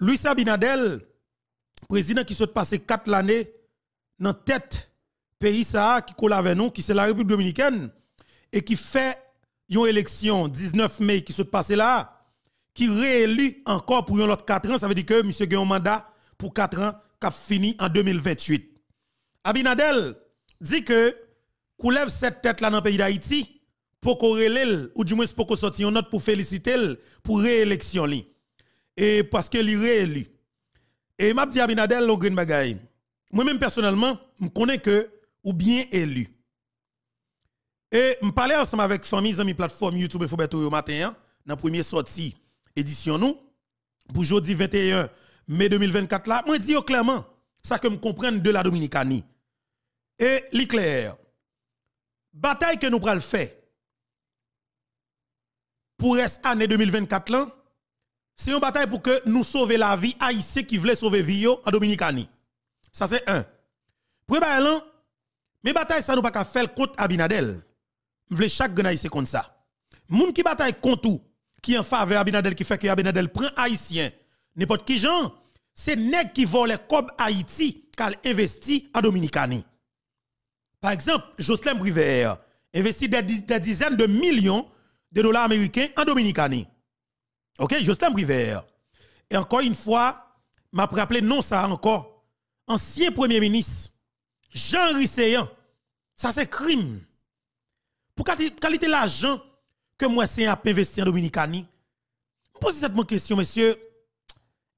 Luis Abinadel, président qui s'est passé quatre l'année dans tête pays ça qui colle qui c'est la République dominicaine, et qui fait une élection 19 mai qui se passe là, qui réélu encore pour l'autre 4 ans, ça veut dire que M. a mandat pour 4 ans qui a fini en 2028. Abinadel dit que lève cette tête là dans le pays d'Haïti pour qu'on ou du moins pour qu'on une note pour féliciter pour réélection et parce que est élu. Et m'a dit Abinadel green bagay. Moi-même personnellement, je connais que ou bien élu. Et je parlais ensemble avec famille, amis, plateforme YouTube et matin, hein, dans la première sortie édition nous, pour jeudi 21 mai 2024 là, moi dis oh, clairement, ça que me comprendre de la Dominicanie. Et La bataille que nous pral fait pour cette année 2024 là, c'est une bataille pour que nous sauver la vie haïtienne qui voulait sauver vie en Dominicani. Ça c'est un. Pour ben mais bataille ça nous pas qu'à faire contre Abinadel. Vle chaque Grenaille haïtien contre ça. gens qui bataille contre tout qui en faveur Abinadel qui fait que Abinadel prend haïtien n'importe qui gens, c'est nèg qui vole comme Haïti qu'elle investit en Dominicani. Par exemple, Jocelyn Briver investit des, dizaines de millions de dollars américains en Dominicani. OK, Justin Briver. Et encore une fois, m'a rappelé non ça encore. Ancien premier ministre, Jean Risséan. Ça c'est crime. Pour qualité l'argent que moi c'est à investi en Dominicani. Posez cette question monsieur.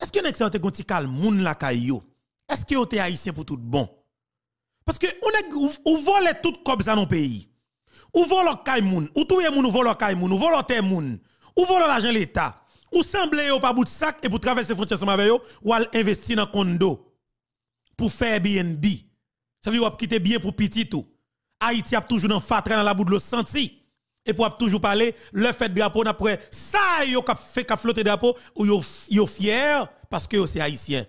Est-ce que vous avez calme, moun la caillou? Est-ce que vous êtes haïtien pour tout bon? Parce que on ou vole tout comme ça dans pays. Ou vole kay moun, ou touye moun, ou vole le moun, ou vole terre moun, ou vole l'argent de l'État. Ou semble yon pas bout de sac et pour traverser frontière frontières avec ou al investir dans condo pour faire BNB. Ça veut dire ou quitter bien pour petit tout. Haïti a toujours dans fatra dans la bout de le senti et pour toujours parler le fait drapeau après ça yo cap fait cap flotter drapeau ou yo yo fier parce que c'est haïtien.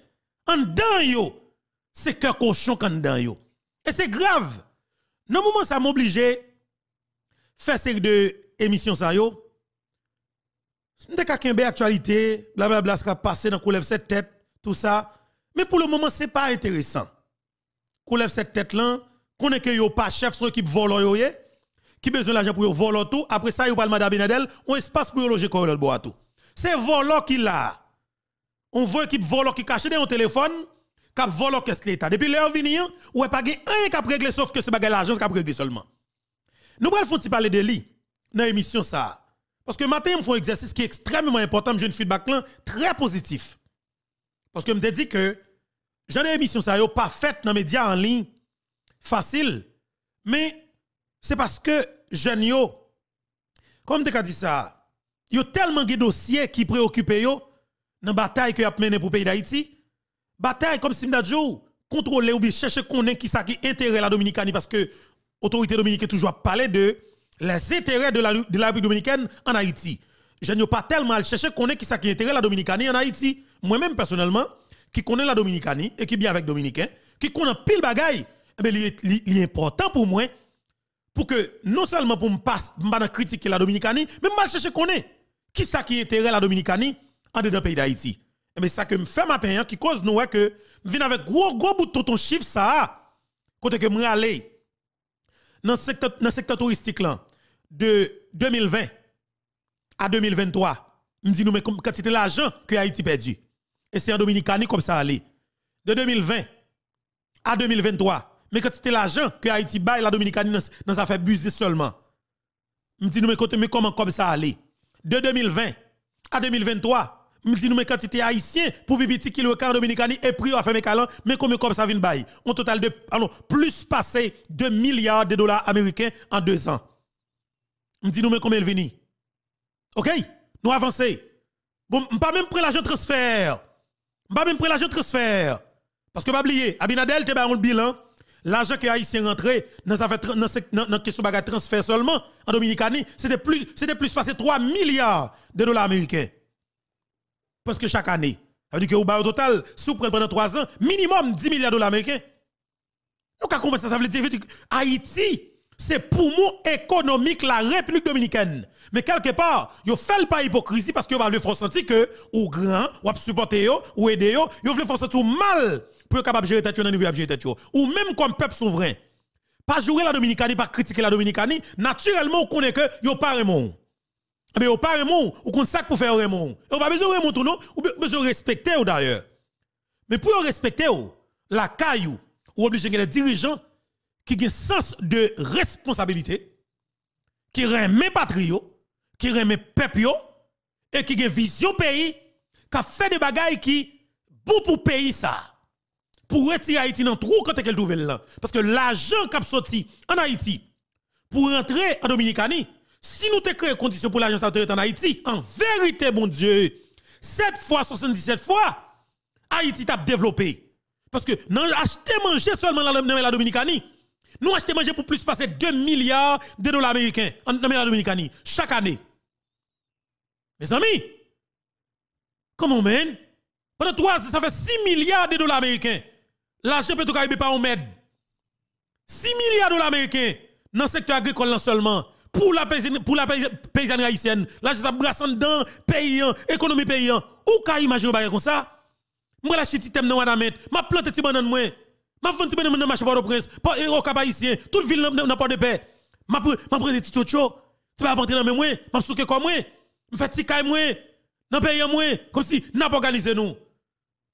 En dedans yo c'est cœur cochon qu'en dedans yo. Et c'est grave. Normalement, moment ça m'oblige faire série de émissions ça yo nous avons actualité, blablabla, ce qui a passé dans lève cette tête, tout ça. Mais pour le moment, ce n'est pas intéressant. lève cette tête là, qu'on est que yo pas chef sur l'équipe volant yo qui besoin l'argent pour voler tout. Après ça, yo parle madame Benadel, on espace pour loger le tout. C'est volant qui l'a. On voit équipe volant qui cache dans un téléphone, qui volant qu'est l'état. Depuis l'heure venir, ou pas un qui a réglé sauf que c'est bagage l'argent qui a réglé seulement. Nous allons parler de lui dans l'émission ça. Parce que matin, je fais un exercice qui est extrêmement important, j'ai un feedback là, très positif. Parce que je me dit que j'en une émission ça yo pas faite dans les médias en ligne facile. Mais c'est parce que j'ai yo comme tu as dit ça, yo tellement de dossiers qui préoccupent yo dans bataille que y a mené pour pays d'Haïti. Bataille comme Simda Joe, contrôler ou bien chercher qu'on est qui ça qui la Dominicanie parce que autorité dominicaine toujours parler de les intérêts de la, de République dominicaine en Haïti. Je n'ai pas tellement à chercher qu'on qui ça intérêt intérêt la Dominicanie en Haïti. Moi-même, personnellement, qui connais la Dominicanie et qui bien avec Dominicain, qui connaît pile bagaille, eh il est important pour moi, pour que non seulement pour me passe, me critiquer la Dominicanie, mais je chercher qu'on qui ça qui intérêt la Dominicanie en dedans pays d'Haïti. Mais eh ça que me fait matin, hein, qui cause nous que viens avec gros gros bout de ton chiffre ça, côté que me aller dans le secteur touristique là de 2020 à 2023, me dit nous mais l'argent que Haïti perdu. Et c'est en Dominicani comme ça allait. De 2020 à 2023, mais c'était l'argent que Haïti baille la Dominicani dans sa fait buzzer seulement. Me dit mais comment comme ça allait. De 2020 à 2023, me dit nous mais haïtien pour bibiti kilo en Dominicani et pris à faire calons, mais comment comme ça vient bailler? Un total de alors, plus passé de milliards de dollars américains en deux ans me dit nous mais combien elle venait, OK Nous avancer. Bon, pas même prendre l'argent transfert. Pas même pris l'argent transfert. Parce que pas oublier, Abinadel te ba le bilan, l'argent que haïtien rentré dans la question de transfert seulement en Dominicanie, c'était plus c'était plus passer 3 milliards de dollars américains. Parce que chaque année, ça veut dire que au total, sous vous pendant 3 ans, minimum 10 milliards de dollars américains. Nous comprenons ça, ça veut dire que Haïti c'est pour moi économique la République dominicaine. Mais quelque part, yo fait pas hypocrisie parce que yo le faire sentir que ou grand, ou supporter yo, ou aider yo, yo le faire sentir mal pour capable gérer tête yo dans niveau gérer tête Ou même comme peuple souverain. Pas jouer la Dominicanie, pas critiquer la Dominicanie, naturellement on connaît que yo pas remont. Eh Mais yon pas remont. ou qu'on sac pour faire remon. On pas besoin remon tout non, ou besoin respecter d'ailleurs. Mais pour respecter la caillou, ou obligé les dirigeants qui a un sens de responsabilité, qui remet mes patriotes, qui remet peuple et qui a une vision pays, qui a fait des bagailles qui bon pour pays ça. Pour retirer Haïti dans le trou quand elle nouvelle là. Parce que l'argent qui a sorti en Haïti pour rentrer en Dominicanie, si nous te créons conditions pour l'agence en Haïti, en vérité, bon Dieu, 7 fois, 77 fois, Haïti a développé. Parce que non, acheter, manger seulement la, la Dominicanie, nous achetons manger pour plus passer 2 milliards de dollars américains en Amérique dominicaine chaque année. Mes amis, comment on Pendant 3 ans, ça fait 6 milliards de dollars américains. L'argent peut caribé pas on m'aide. 6 milliards de dollars américains dans le secteur agricole seulement. Pour la, pour la paysanne haïtienne, l'argent ça brasse dans paysan, économie paysan. Ou ka imaginer comme ça? Moi la thème dans vais mettre, m'a plante ti de moi m'a ne un pas marché au prince, pas héros cabaïtien, toute ville n'a pas de paix. M'a prendre des petits chocho, tu pas apporter dans mes mains, m'a souke comme moi, me fait tikai moi, dans pays moi, comme si n'a pas organisé nous.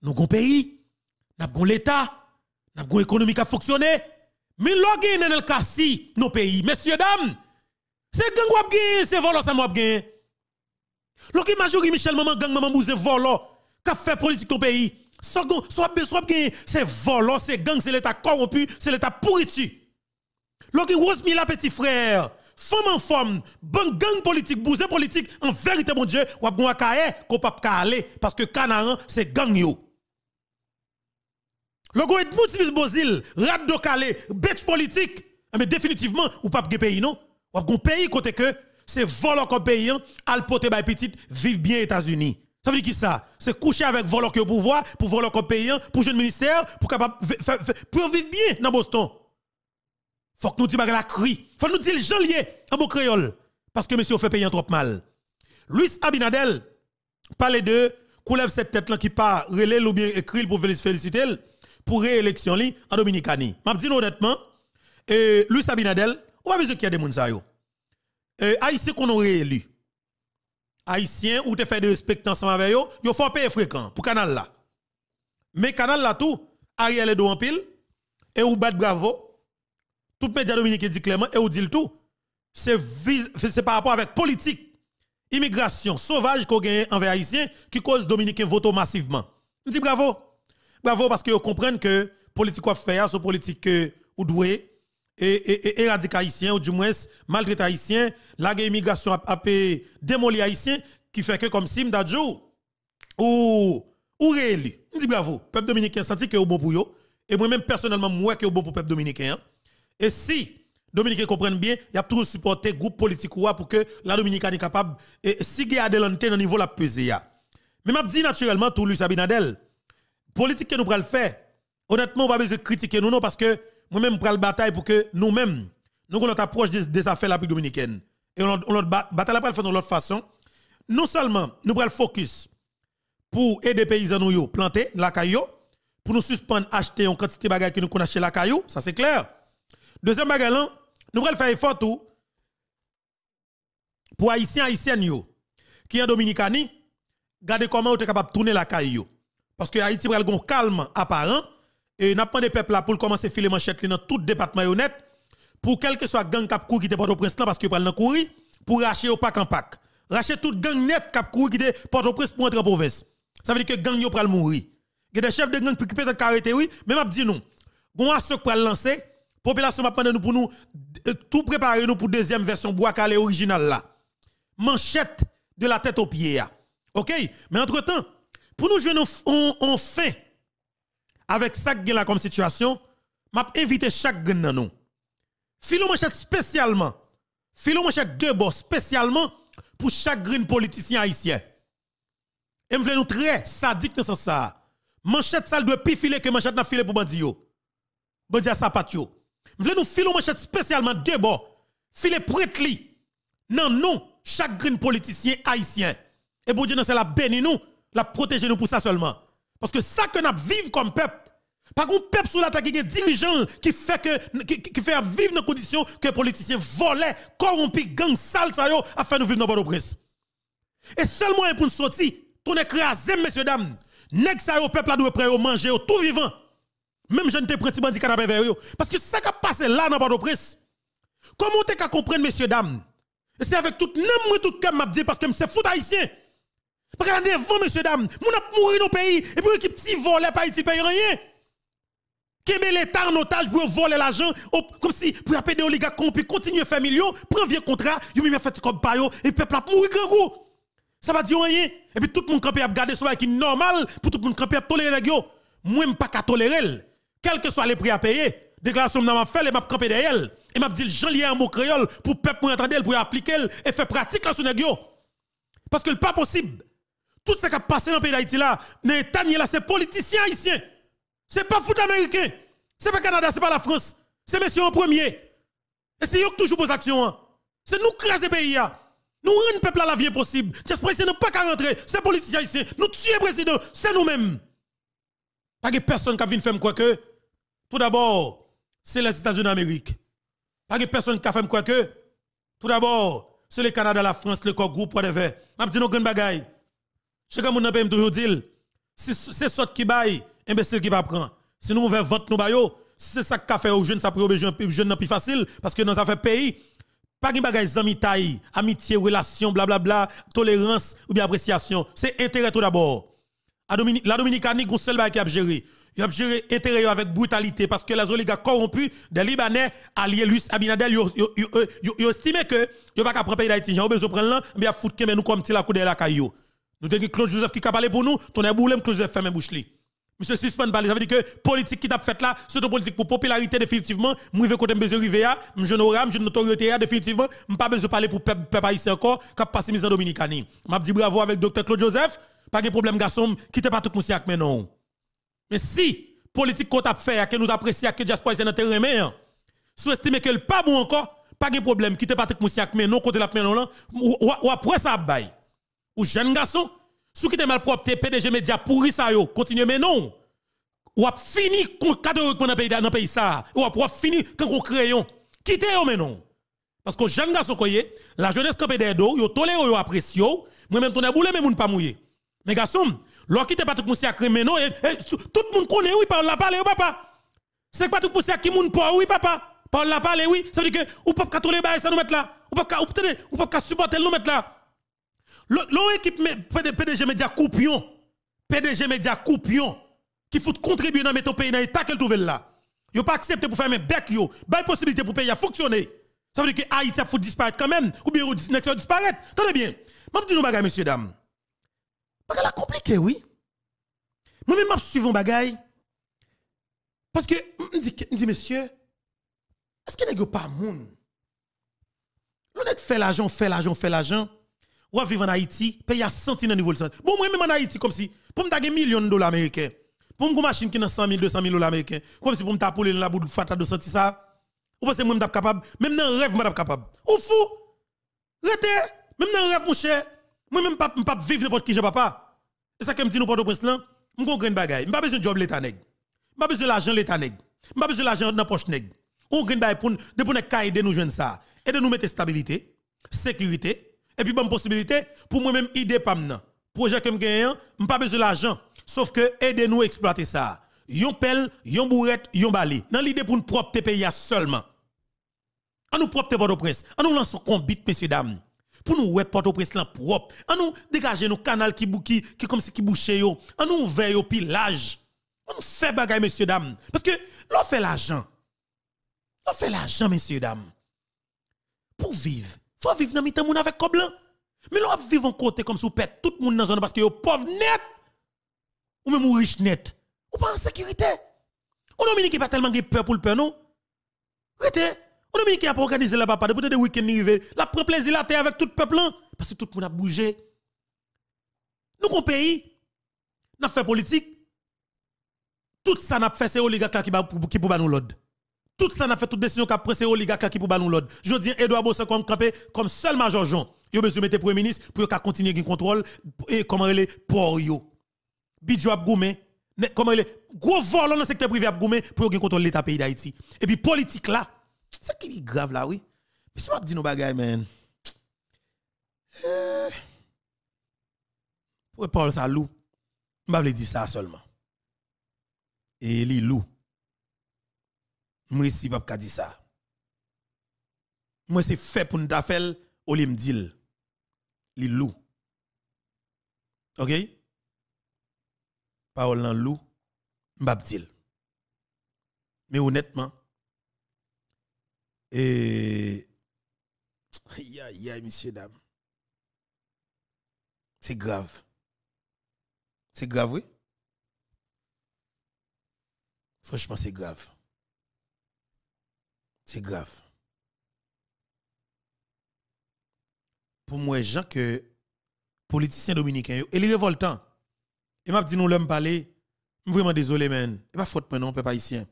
Nous gon pays, n'a gon l'état, n'a gon économie qui a fonctionné. Mais l'organe dans le si, nos pays, messieurs dames, c'est gang wap c'est volant ça wap gagne. majorité Michel maman gang maman bouze volant qui fait politique ton pays. Soit c'est volant, c'est gang, c'est l'état corrompu, c'est l'état pourritu. est Rose la petit frère, femme en femme, bon gang politique, bousé politique, en vérité mon Dieu, ou bon akaye, qu'on pas aller parce que Canaran c'est gang yo. Logo est Smith Bozil, de Calé, bête politique, ah, mais définitivement ou pas pays non, ou un pays côté que c'est volant comme pays, al pote bay petite, vive bien États-Unis. Ça veut dire qui ça C'est coucher avec qui au pouvoir, pour voler aux payant, pour jeune ministère, pour pour vivre bien dans Boston. Faut que nous disions la cri. Faut que nous disions le en bon créole. Parce que monsieur fait payer trop mal. Luis Abinadel les de lève cette tête là qui part relève ou bien écrit pour féliciter pour réélection li en Dominicani. M'a dis honnêtement, et euh, Luis Abinadel, on pas besoin qu'il y a des gens. Euh, Haïti qu'on a réélu haïtiens ou te fait de respect ensemble avec eux, yo faut payer fréquent pour canal là. Mais canal là tout, Ariel est en pile et ou bat bravo. Tout média dominicain dit clairement et ou dit tout. C'est par rapport avec politique immigration sauvage qu'on gagne envers haïtiens qui cause dominicain vote massivement. Je dis bravo. Bravo parce que vous comprenez que politique fait, ce politique que ou doué et, éradiquer haïtien ou du moins malgré haïtien, la immigration a, démolir haïtien qui fait que comme Sim Dadjou ou ou réélu. Je bravo, peuple dominicain senti que au bon pour yo et moi même personnellement moi que bon pour peuple dominicain. Hein. Et si dominicain comprennent bien, il y a toujours supporté groupe politique pour que la Dominicaine est capable et si il au niveau la pesée Mais m'a dit naturellement tout Luis Abinadel politique que nous le faire. Honnêtement, on pas besoin critiquer nous non parce que moi-même, prenons la bataille pour que nous-mêmes, nous, notre approche des, affaires affaires la plus dominicaine. Et on, on bataille la faire de l'autre façon. Non seulement, nous prenons le focus pour aider les paysans à planter la caillou, pour nous suspendre acheter une quantité de que nous avons acheté la caillou, ça c'est clair. Deuxième bagage, nous prenons faire effort tout pour Haïtiens, Haïtiennes qui en Dominicanie, garder comment vous êtes capable de tourner la caillou. Parce que Haïti prend un calme apparent et n'a pas des peuples là pour commencer à filer manchette dans tout département honnête pour quel que soit gang cap qui te Port-au-Prince là parce que pral nan courir pour racheter au pack en pack Racheter toute gang net cap qui te Port-au-Prince pour être en province ça veut dire que gang yo pral mourir il y a des chefs de gang qui peuvent être arrêter oui mais m'a dit non On a ce pral lancer population m'a nous pour nous euh, tout préparer nous pour deuxième version bois calé original là manchette de la tête aux pieds OK mais entre-temps pour nous jeunes, en fin avec ça là comme situation, m'a invité chaque gen dans nous. Filou manchette spécialement. Filou manchette deux boss spécialement pour chaque green politicien haïtien. Et m'vle nous très sadique dans ce ça. Manchette sale doit plus que manchette n'a filé pour bandi yo. Bandi a Nous M'vle nous filou manchette spécialement deux boss. filé prête li. Non non, chaque green politicien haïtien. Et bon Dieu, c'est la béni nous, la protéger nous pour ça seulement. Parce que ça que nous vivons comme peuple, Par contre, peuple sous l'attaque qui est dirigeant qui fait que qui, fait vivre dans conditions que les politiciens volaient, corrompus, gangs sales, ça a, afin de vivre dans le de presse. Et seulement pour nous sortir, nous écrasé messieurs dames, que ça le peuple là doit prendre manger tout vivant. Même je ne te prends pas bandit canapé vers parce que ça qui passé là dans le de presse. Comment t'es qu'à comprendre messieurs dames C'est avec tout n'importe tout m'a dit parce que c'est fou haïtien parce Prenez devant, monsieur, dames. Moun ap mourir dans le pays. Et pour qui petit vole, pas ici paye rien. Kemé l'État en otage pour voler l'argent, comme si pour appeler des oligarques corrompus, continuer à faire millions, prendre vieux contrat, vous m'a fait comme payo et peuple a mouru grand coup. Ça va dire rien. Et puis tout le monde campé à garder ce qui normal pour tout le monde campé à tolérer les gens. Moi, je pas qu'à tolérer. Quel que soit les prix à payer, déclaration que je fait, je vais campé derrière elle. Et ma dit j'en lis un mot créole pour peuple pour entendre pour appliquer et faire pratique là sur les Parce que le pas possible tout ce qui a passé dans le pays d'Haïti là, dans l'État là, c'est politicien haïtien. C'est pas foot américain. n'est pas Canada, c'est pas la France. C'est monsieur en premier. Et c'est eux toujours vos action. Hein. C'est nous qui le pays. Hein. Nous rendons le peuple à la vie possible. C'est président nous pas qu'à rentrer. C'est politicien haïtien. Nous tuons le président. C'est nous-mêmes. Pas a personne qui a faire quoi que. Tout d'abord, c'est les États-Unis d'Amérique. Pas de personne qui a fait quoi que. Tout d'abord, c'est le Canada, la France, le corps groupe, whatever. Je dis nos grandes bagailles. C'est comme on a toujours dit, si c'est ça qui baille, imbécile qui va prendre. Si nous veut vendre nos baillons, si c'est ça qu'a fait aux jeunes, ça peut obliger aux jeunes plus facile, parce que dans un pays, pas de des amis amitié, relation, blablabla, tolérance ou bien appréciation. C'est intérêt tout d'abord. La Dominicanie, c'est seul qui a géré. Il a géré intérêt avec brutalité parce que les oligarques corrompus des Libanais, alliés Luis Abinadel, ils estimaient que ils pas prendre pays d'Haïti. Ils ont besoin de prendre là, mais ils foutu que nous comme la coup la caillou. Nous avons Claude Joseph qui a parlé pour nous, ton est Claude Joseph fait mes bouche. Monsieur suspend parler, ça veut dire que politique qui t'a fait là, c'est une politique pour popularité définitivement. Moi, je qu'on côté besoin arriver là, je n'aurai je notoriété définitivement, je pas besoin de parler pour peuple haïtien encore, qui passe mise en Dominicani. M'a dis bravo avec docteur Claude Joseph, pas de problème garçon, qui pas tout monsieur avec non. Mais si politique qu'on t'a fait que nous apprécions que diaspora est dans terrain mais hein, sous-estimer que n'est pas bon encore, pas de problème, quittez Patrick Moussiak mais non côté la mais ou après ça bail ou jeunes garçons sous qui te malpropre, te PDG média pourri ça yo, continue mais non. Ou a fini cadeau dans le pays dans pays ça, ou a fini quand on crayon. Quittez yo mais non. Parce que jeune garçon koyé, la jeunesse campé des dos, yo tolé yo apprécié, moi même ton aboulé mais moun pas mouillé. Mais garçon, l'on quitte tout Moussia mais non, et, non, tout le monde connaît oui parle la parler oui papa. C'est Patrick Moussia qui moun pas oui papa. Parle la parler oui, ça veut dire que ou pas contrôler bah, ça nous mettre là, ou pas ou peut pas supporter nous mettre là. L'autre équipe PDG Média Coupion, PDG Média Coupion, qui fout contribuer dans ton pays dans l'état qu'elle trouve là. Yo pas accepté pour faire mes bec yo, pas bah, possibilité pour pays à fonctionner. Ça veut dire que Haïti a faut disparaître quand même ou bien Nexion disparaître. Tenez bien. Je dis nous bagay messieurs dames. que la compliqué oui. Moi même je suis un bagay parce que me dis monsieur est-ce qu'il n'y a pas monde L'on fait l'argent, fait l'argent, fait l'argent ou vivre en Haïti, paye à senti dans niveau de Bon, moi, même en Haïti, comme si, pour me taguer millions de dollars américains, pour me machine qui est 100 000, 200 000 dollars américains, comme si pour me taper dans la boule de fata de senti ça, ou pensez que moi, je suis capable, même dans le rêve, je suis capable. Ou fou, rete, même dans le rêve, mon cher, moi, même pas, pas vivre n'importe qui, je papa. Et ça comme dit nous, Port-au-Prince, là, suis comprends une bagaille. Je pas besoin de job l'État nègre. Je pas besoin de l'argent l'État nègre. Je pas besoin de l'argent dans poche nègre. Ou gagne pour de pour nous aider nous jeunes ça. Aider nous mettre stabilité, sécurité, et puis bonne possibilité pour moi-même idée pas. Projet que je gagne, je pas besoin d'argent. Sauf que aidez-nous à exploiter ça. Yon pelle, yon bourette, yon balai. Dans l'idée pour nous propre pays seulement. À nous propre Port-au-Prince. En nous lance combat, messieurs, dames. Pour nous, ouais, Port-au-Prince là propre. À nous dégager nos canal qui bouki, qui comme si qui bouche yo. nous ouvrir yo pillage. On nous fait bagaille, messieurs, dames. Parce que l'on fait l'argent. L'on fait l'argent, messieurs, dames. Pour vivre faut vivre dans le monde avec coblan. Mais l'on vivre en côté comme si vous pète tout le monde dans zone parce que vous pauvre net ou même riche net. Ou pas en sécurité. Ou Dominique pas tellement de peur pour le peur non. Rete, ou Dominique a pas organisé la papa depuis des week-ends arrivé, la prend plaisir la avec tout le peuple parce que tout le monde a bougé. Nous pays a fait politique. Tout ça n'a fait c'est oligarque qui qui pour nous l'ordre. Tout ça n'a fait toute décision qu'a pressé oligarque qui pour ballon l'autre. Je dis Edouard Bosse comme campé comme seul major Jean. Il a besoin de mettre premier ministre pour qu'il continue à contrôle et comment il est pour yo. Bidjo goumé comment il est gros vol dans le secteur privé à goumé pour qu'il contrôle l'état pays d'Haïti. Et puis politique là, c'est qui est grave là oui. Mais si avez dit nos bagay man. Eh. Pour Paul Salou, je vais dire ça seulement. Et il loup moi sais pas ka dire ça. Moi c'est fait pour nous faire au lieu m'dil. loup. OK Parole nan loup, m'bap dil. Mais honnêtement et aïe aïe aïe monsieur C'est grave. C'est grave oui. Franchement, c'est grave c'est grave. Pour moi, Jean que politiciens dominicains, et est révoltants, et m'a dit nous l'aime parler, vraiment désolé, man. Et pas faute, non, peuple haïtien.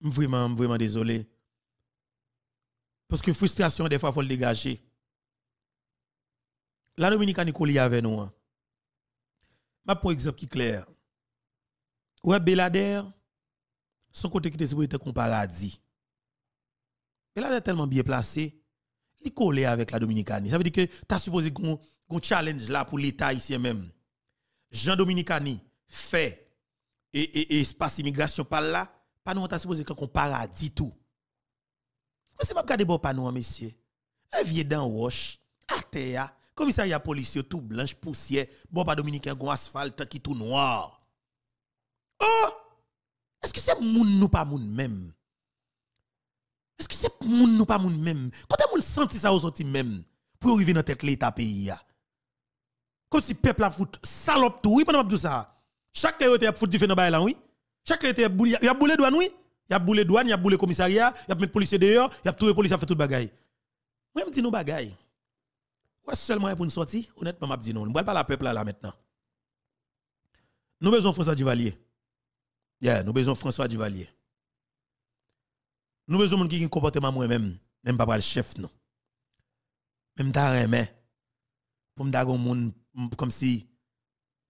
Vraiment, vraiment désolé. Parce que frustration, des fois, il faut le dégager. La Dominicaine est avec nous. Ma hein. pour exemple qui est clair. Ouais, Belader, son côté qui était supposé être un paradis. Et là, il est tellement bien placé, il collé avec la Dominicanie. Ça veut dire que tu as supposé qu'on challenge là pour l'État ici même. Jean Dominicani fait et, et, espace immigration par là, pas nous, tu as supposé qu'on paradis tout. Mais c'est pas regarder bon pas messieurs. Un vieux dans roche, à terre, commissariat policier tout blanche, poussière, bon pas dominicain, gon asphalte qui tout noir. Oh! Est-ce que c'est moun nous pas moun même? Est-ce que c'est moun nous pas moun même? Quand est-ce moun senti ça aux sorti même pour arriver dans tête l'état pays Comme si peuple a fout salope tout, oui, pendant tout ça. Chaque était a fout différent bail la oui. Chaque était y a boulé douane, oui. Y a boulé douane, y a boulé commissariat, y a mettre policier dehors, y a trouvé a fait tout bagay. Moi je dis nous bagaille. ce seulement pour une sortie, honnêtement m'a dit non. On va pas la peuple là maintenant. Nous besoin François Duvalier. Yeah, nous besoin François Duvalier. Nous besoin de qui comportement moi-même, même pas le chef non. Même ta mais pour me un monde comme si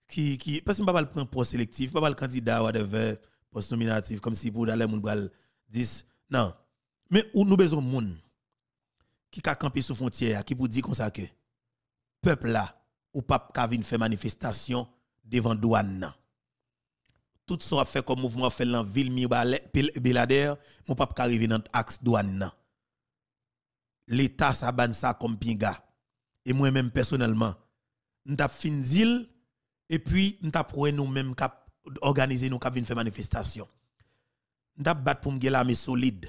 qui qui parce que pas le prendre poste sélectif, pas le candidat whatever, poste nominatif comme si pour d'aller monde 10. Non. Mais où nous besoin de monde qui ca camper sous frontière, qui pour dire comme ça que peuple là ou pas ka faire manifestation devant douane tout ce a fait comme mouvement fait dans la ville Bilader, mon pape arrive dans l'axe douane. L'État s'abonne ça comme pinga. Et moi-même personnellement, nous avons fini et puis nous avons nous-mêmes cap organiser nous cap faire manifestation. Nous avons battu pour me l'armée solide.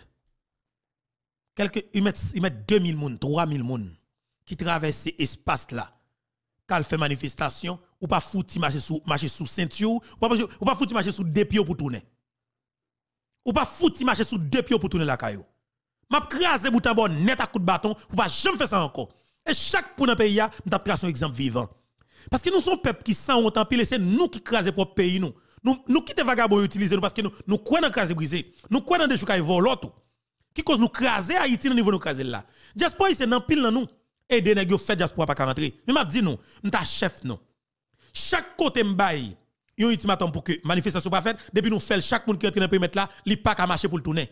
Quelques, ils mettent 2000 moun, 3000 moun qui traversent cet espace là elle fait manifestation, ou pas fouti marcher sous marcher sous ceinture, ou pas fouti marcher sous deux pieds pour tourner. Ou pas fouti marcher sous deux pieds pour tourner la caillou. M'a craser bout bon net à coup de bâton ou pas jamais faire ça encore. Et chaque pour dans pays a, m'a tracer un exemple vivant. Parce que nous sommes peuple qui sans honte en pile, c'est nous qui craser pour pays nous. Nous nous qui vagabond utiliser nous parce que nous nous croyons dans craser briser. Nous croyons dans des choses qui volent Qui cause nous craser Haïti au niveau de craser là. Diaspora c'est dans pile dans nous et des yo fait pour pas rentrer. Mais m'a dit non, m'ta chef non. Chaque côté m'baye, yon ultimatum pour que manifestation pas faite, depuis nous fait chaque monde qui entre dans périmètre là, li pas ka marcher pour le tourner.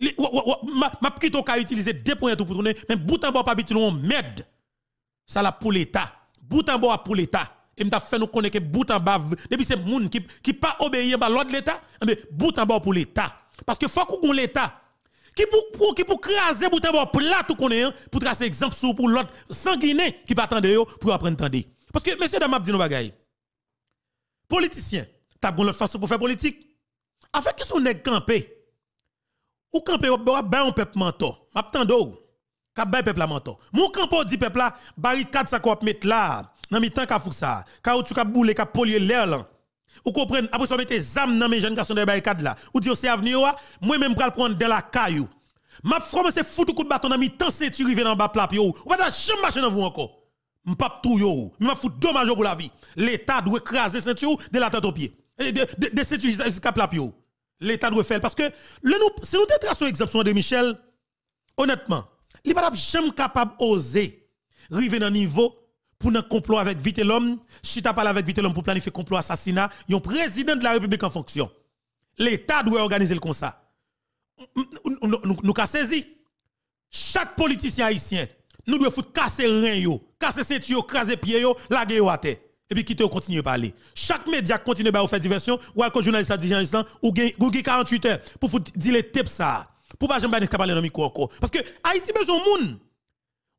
Ma ma ka utiliser deux points pour tourner, mais bout en bas pas bitou on merde. Ça la pour l'état. Bout en bas pour l'état. Et m'ta fait nous connaître bout en bas depuis c'est monde qui qui pas obéir à l'ordre de l'état, mais eh bout en bas pour l'état. Parce que faut qu'on l'État, qui pour, qui pour craser pour plat tout hein, pour tracer exemple pour l'autre sanguiné qui pas attendre pour apprendre Parce que, Monsieur m'a dit nos Politicien, t'as bon façon pour faire politique. Afin qui sont nèg campé. Ou campé, ben un peuple mentor. M'attendo. ben peuple mentor. Mon campo dit peuple là, ça mettre là. Nan mi temps ka ça. tu polier l'air là. Hein. Vous comprenez, après ça, vous mettez zam dans mes jeunes garçons de barricade là. Ou dit, oh, c'est avenir, moi-même, je vais prendre dans la caillou. Ma fromme, c'est foutu coup de bâton, mi tant tu reviens dans bas plat, yo. Ou pas jamais marcher dans vous encore. M'pap tout yo. M'ma fout dommage pour la vie. L'État doit craser ceinture de la tête aux pieds. De, de, de ceinture jusqu'à plat, L'État doit faire. Parce que, le nous, si nous détraçons l'exception de Michel, honnêtement, il n'est pas capable d'oser arriver dans le niveau pour un complot avec vite si tu parlé avec vite pour planifier complot assassinat, y a un président de la République en fonction. L'État doit organiser le ça. Nous avons saisi. Chaque politicien haïtien, nous devons casser rien, casser tuyaux, craser pied, guerre à terre. Et puis quitter continuer à parler. Chaque média continue à faire diversion, ou à journaliste à journaliste, ou Google 48 heures pour dire les tips ça. Pour pas jamais parler dans le micro Parce que Haïti besoin de monde.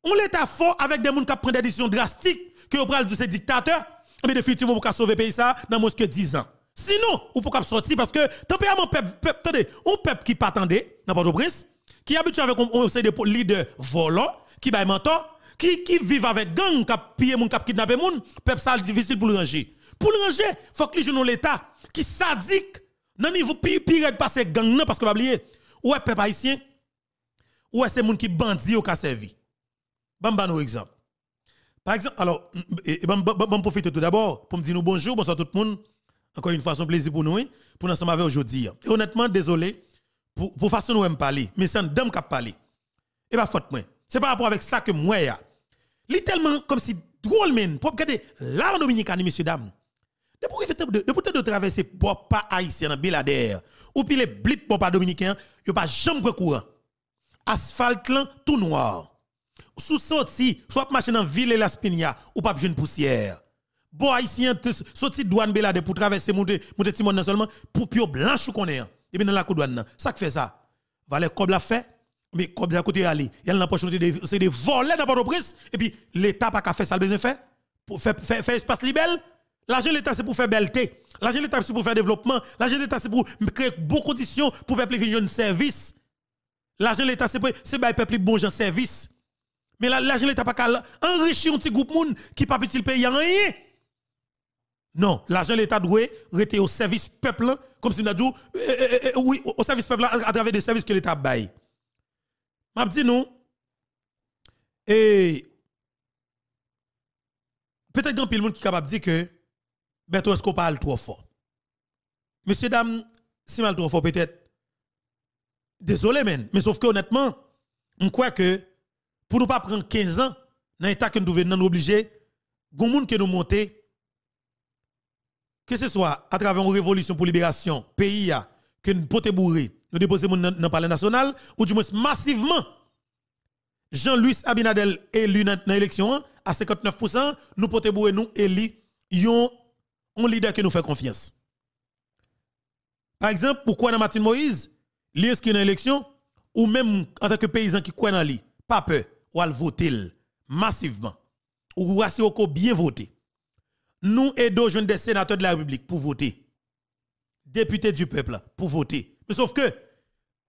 On l'État fort avec des gens qui prennent des décisions drastiques que vous pris de ces dictateurs, mais définitivement, vous pouvez sauver le pays ça dans moins que 10 ans. Sinon, vous pouvez sortir parce que tempérament peuple, peuple, attendez, un peuple qui pas dans port prince qui habitue avec un de leaders volants, qui bail menton qui, qui vivent avec gang, qui pillent moun, qui kidnappent mon peuple ça difficile pour le ranger. Pour le ranger, faut que les gens l'État qui sadique, non, niveau pire, pire de passer gang, non, parce que vous oublier, ouais, peuple haïtien, ouais, c'est monde qui bandit au cas servi bamba nous exemple. Par exemple, alors, et, bon profite tout d'abord pour me dire bonjour, bonsoir tout le monde. Encore une fois, c'est un plaisir pour nous, hein, pour nous ensemble aujourd'hui. Et honnêtement, désolé pour, pour façon nous parler, mais c'est un dame qui a parlé. Et pas faute moi. C'est par rapport avec ça que moi, il tellement comme si drôle, pour regarder l'art dominicain, monsieur dames. De pour fait de, de, de traverser papa haïtien dans Belader, ou puis les blip papa dominicain, il pas jamais courant. Asphalte tout noir sous sorti, soit marcher dans ville la Spinia ou pas jeune poussière. Bon haïtien sorti douane belade pour traverser mon monter Timon non seulement pour pio blanche ou connaît. Et bien dans la douane ça fait ça. Valais comme l'a fait mais comme à côté aller, il y a l'opportunité de c'est de voler dans Port-au-Prince et puis l'état pas qu'à faire ça le besoin fait pour faire faire espace libelle. L'argent de l'État, c'est pour faire belleté. L'argent de l'État, c'est pour faire développement. L'argent de l'État, c'est pour créer bonnes conditions pour peuple qui un service. L'argent de l'État, c'est pour c'est peuple bon gens service. Mais l'argent l'État pas enrichir un petit groupe moun qui pas petit pays rien. Non, l'argent l'État doit rester au service peuple, comme si nous dit, euh, euh, euh, oui, au service peuple à travers des services que l'État baille. M'a dit non. Et peut-être grand pile monde qui est capable de dire que est-ce qu'on parle trop fort. Monsieur dame, si mal trop fort peut-être. Désolé men, mais sauf que honnêtement, on croit que pour ne pas prendre 15 ans, dans l'état que nous devons nous obliger, monde que nous monter, que ce soit à travers une révolution pour libération, pays, que nous pote nous déposer dans le palais national, ou du moins massivement, Jean-Louis Abinadel élu dans l'élection à 59%, nous pote nous élu, yon, un leader que nous fait confiance. Par exemple, pourquoi dans Martin Moïse, ce dans élection ou même en tant que paysan qui croit dans lui, pas peur ou al voter massivement. Ou si ou bien voter. Nous aidons jeunes des sénateurs de la République pour voter. Députés du peuple pour voter. Mais sauf que,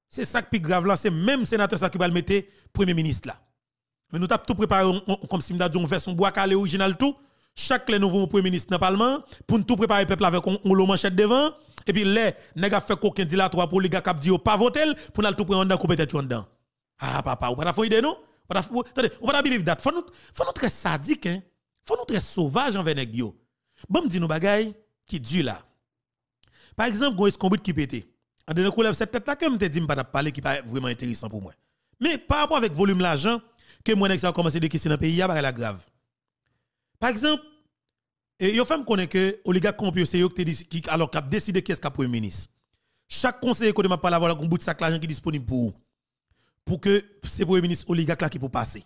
c'est ça qui est grave là, c'est même sénateur ça qui va le mettre premier ministre là. Mais nous avons tout préparé comme si nous avons fait son bois calé original tout. Chaque nouveau premier ministre dans le Parlement, pour nous tout préparer le peuple avec un on manchette devant. Et puis là, nous avons fait coquin dilatoire pour les gars qui ont dit pas voter, pour nous tout prendre dans la dedans. Ah papa, ou pas la idée non? On pas believe that. Faut nous faut nous très sadique hein. Faut nous très sauvage envers nèg yo. Bon dit nous bagay qui dure là. Par exemple, gros escombrit qui pété. En de couleur cette tête là que me dit dit pas parler qui pas vraiment intéressant pour moi. Mais par rapport avec volume l'argent que moi nèg ça commencé de dans pays là la grave. Par exemple, et yo femme connaît que oligarque compio c'est yo qui alors qu'a décidé qui est qu'a premier ministre. Chaque conseiller que m'a parlé avoir un bout de sac l'argent qui est disponible pour vous pour que ces premiers ministres oligarques là qui pour passer.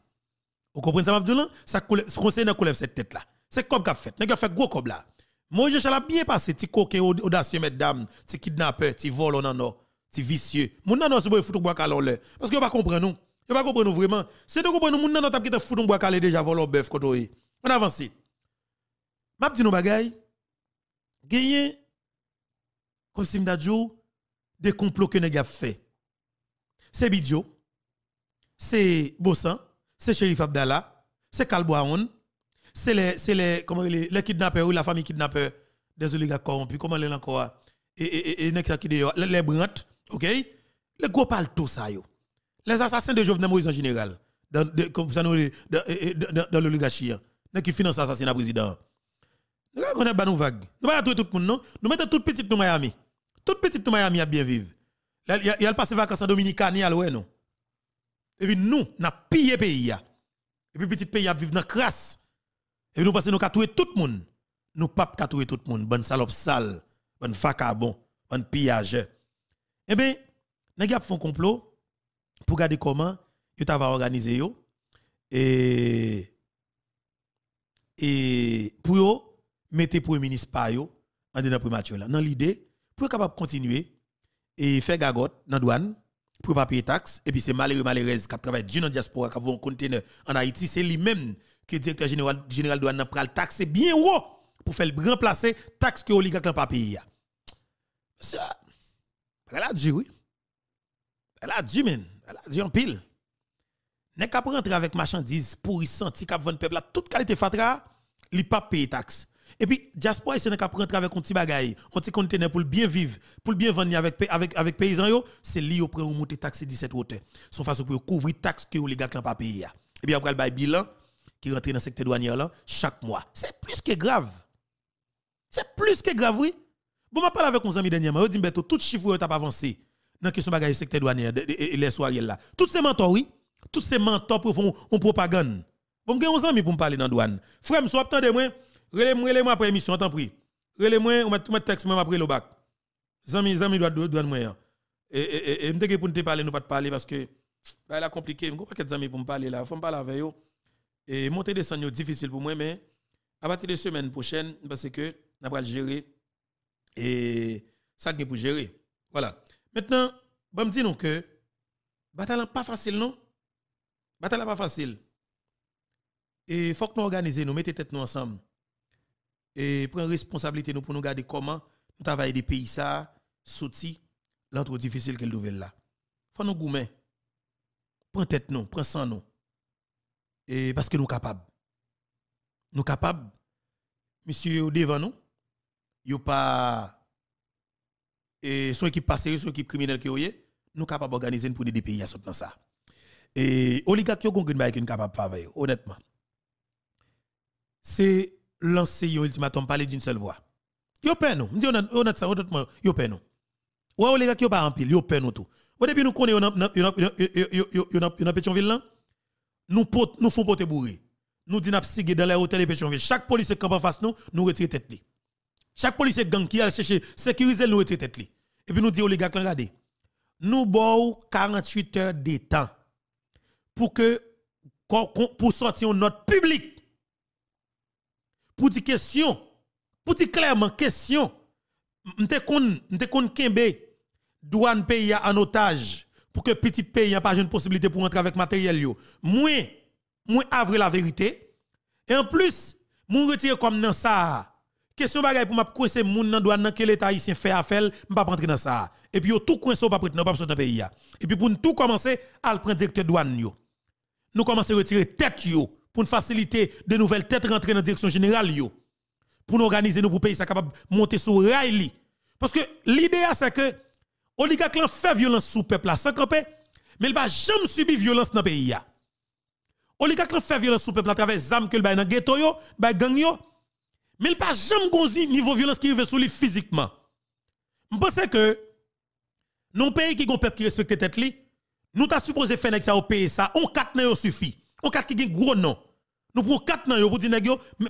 Vous comprenez ça, conseil Ça conseille dans cette tête là. C'est comme a fait. N'a fait gros comme là. Moi, je allé bien passé, ti coquin audacieux, mesdames, ti kidnapper, ti vol, on en ti vicieux. Moun nan se boy foutou bois calon le. Parce que pas comprendre nous. Yo pas comprendre nous vraiment. C'est de comprendre moun nan tap qui foutou bois calé déjà vol au bœuf kotoy. On avance. M'a dit nous bagay. Gagné comme si des complots que nèg fait. C'est bidio c'est Bossan, c'est Sheriff Abdallah, c'est Kalboaon, c'est les, c'est les, les, les kidnappeurs ou la famille kidnappée des oligarques corrompus, comment les encore, et, et, et, les, les brantes, ok? Les gros ça, yo. Les assassins de Jovenel Moïse en général, dans, de, nous, dans, dans, dans l'oligarchie, hein. qui finance l'assassinat président. Nous connaissons pas nos vagues. Nous tout le monde, non? Nous mettons toute petit nous Miami. Toute petit nous Miami à bien vivre. Il y a le passé vacances en Dominicani, à l'ouest, non? Et puis nous, nous avons pillé pays. Et puis petit pays a vivre dans la crasse. Et puis nous pensons que nous avons tout le monde. Nous pas tué tout le monde. Bonne salope sale, bonne facabon, bon pillage. Eh bien, avons fait un complot pour garder comment ils organiser organisé. Et, et pour eux, mettre pour le ministre par eux en dedans là. Dans l'idée, pour capable continuer et faire gagote dans la douane pour ne pas payer taxes Et puis c'est malheureux, malheureux, qui travaille dans la diaspora, qui a un conteneur en Haïti. C'est lui-même que le directeur général, général doit pral c'est bien haut pour faire remplacer taxe que oligarque n'a pas payé. Ça, elle a dit oui. Elle a dit men. Elle a dit en pile. N'est qu'à rentrer avec marchandises pour y sentir qu'à peuple à toute qualité fatra, il pas payer taxes et puis, diaspora cas qui rentrer avec un petit bagage, un petit conteneur pour bien vivre, pour bien vendre avec, avec, avec paysans, c'est lié au prêt ou monter taxe 17 hôtels. Son façon pour couvrir taxe que les gars n'ont pas payé. Et puis, après, le bilan qui rentre dans le secteur douanier là, chaque mois. C'est plus que grave. C'est plus que grave, oui. Bon, je parle avec mon ami dernièrement. Je dis, mais tout chiffre t'as pas avancé dans la question bagage secteur douanier et les soirées là. Tous ces mentors, oui. Tous ces mentors pour font une propagande. Bon, je un ami pour me parler dans la douane. Frère, je suis de moi. Relez-moi, relez-moi après émission, tant prie. Relez-moi, on tout mettre texte même après le bac. Zami, zami doit doit moi. Et et et me que pour te parler, nous pas te parler parce que bah Je compliqué, me pas que zami pour me parler là, faut me parler avec eux. Et monter des difficile pour moi mais à partir de semaine prochaine parce que n'a le gérer et ça qui pour gérer. Voilà. Maintenant, bon me dit non que bataille pas facile non Bataille pas facile. Et faut que nous organisions, nous mettons tête nous ensemble et prendre responsabilité nous pour nous garder comment nous travaillons des pays ça sorti l'entre difficile qu'elle nouvelle là faut nous goumer prends tête nous prends sang nous et parce que nous capables nous capables monsieur devant nous yo pas et son équipe passée son équipe criminelle qui est nous capables d'organiser pour des pays à sortir ça et oligarque qui gon capables capable travailler honnêtement c'est lancer yon ultimatum parler d'une seule voix. Yo peine on dit a ça yo peine nous. ou les gars qui ont pas rempli yo peine nous tout. Au début nous connaissons on a Pétionville là. Nous pot nous faut porter bourré. Nous dit dans les hôtels de Pétionville. Chaque policier est en face nous, nous retire tête li. Chaque policier gang qui a chercher sécuriser nous retire tête Et puis nous disons les gars regardez. Nous avons 48 heures de temps pour que pour sortir notre public pour dire question, pour dire clairement question, m'te kon, m'te kon kembe douane pays en otage pour que petit pays n'a pas une possibilité pour entrer avec matériel yo. Moins, moins avre la vérité. Et en plus, moi retire comme dans ça. Question bagay pour m'a coincer moun nan douane nan quel état haïtien fait affaire, m'pa rentrer dans ça. Et puis tout coincé pas prendre pas sortir pays Et puis pour tout commencer, al prendre directeur douane yo. Nous commencer retirer tête yo pour nous faciliter de nouvelles têtes rentrées dans la direction générale, pour nous organiser nous pour pays ça capable monter sur rail. Parce que l'idée, c'est que oligarque fait violence sous peuple là, sans camper, mais il va jamais subir violence dans le pays. Oligarque fait violence sous peuple à travers les armes que le dans le ghetto, yo, gang yo, mais il va jamais gonzi niveau violence qui veut sur lui physiquement. Je pense que nos pays qui ont peuple qui respecte tête nous avons supposé faire ça au pays ça, on quatre pas suffit. On quatre qui gen gros non nous prenons 4 ans pour dire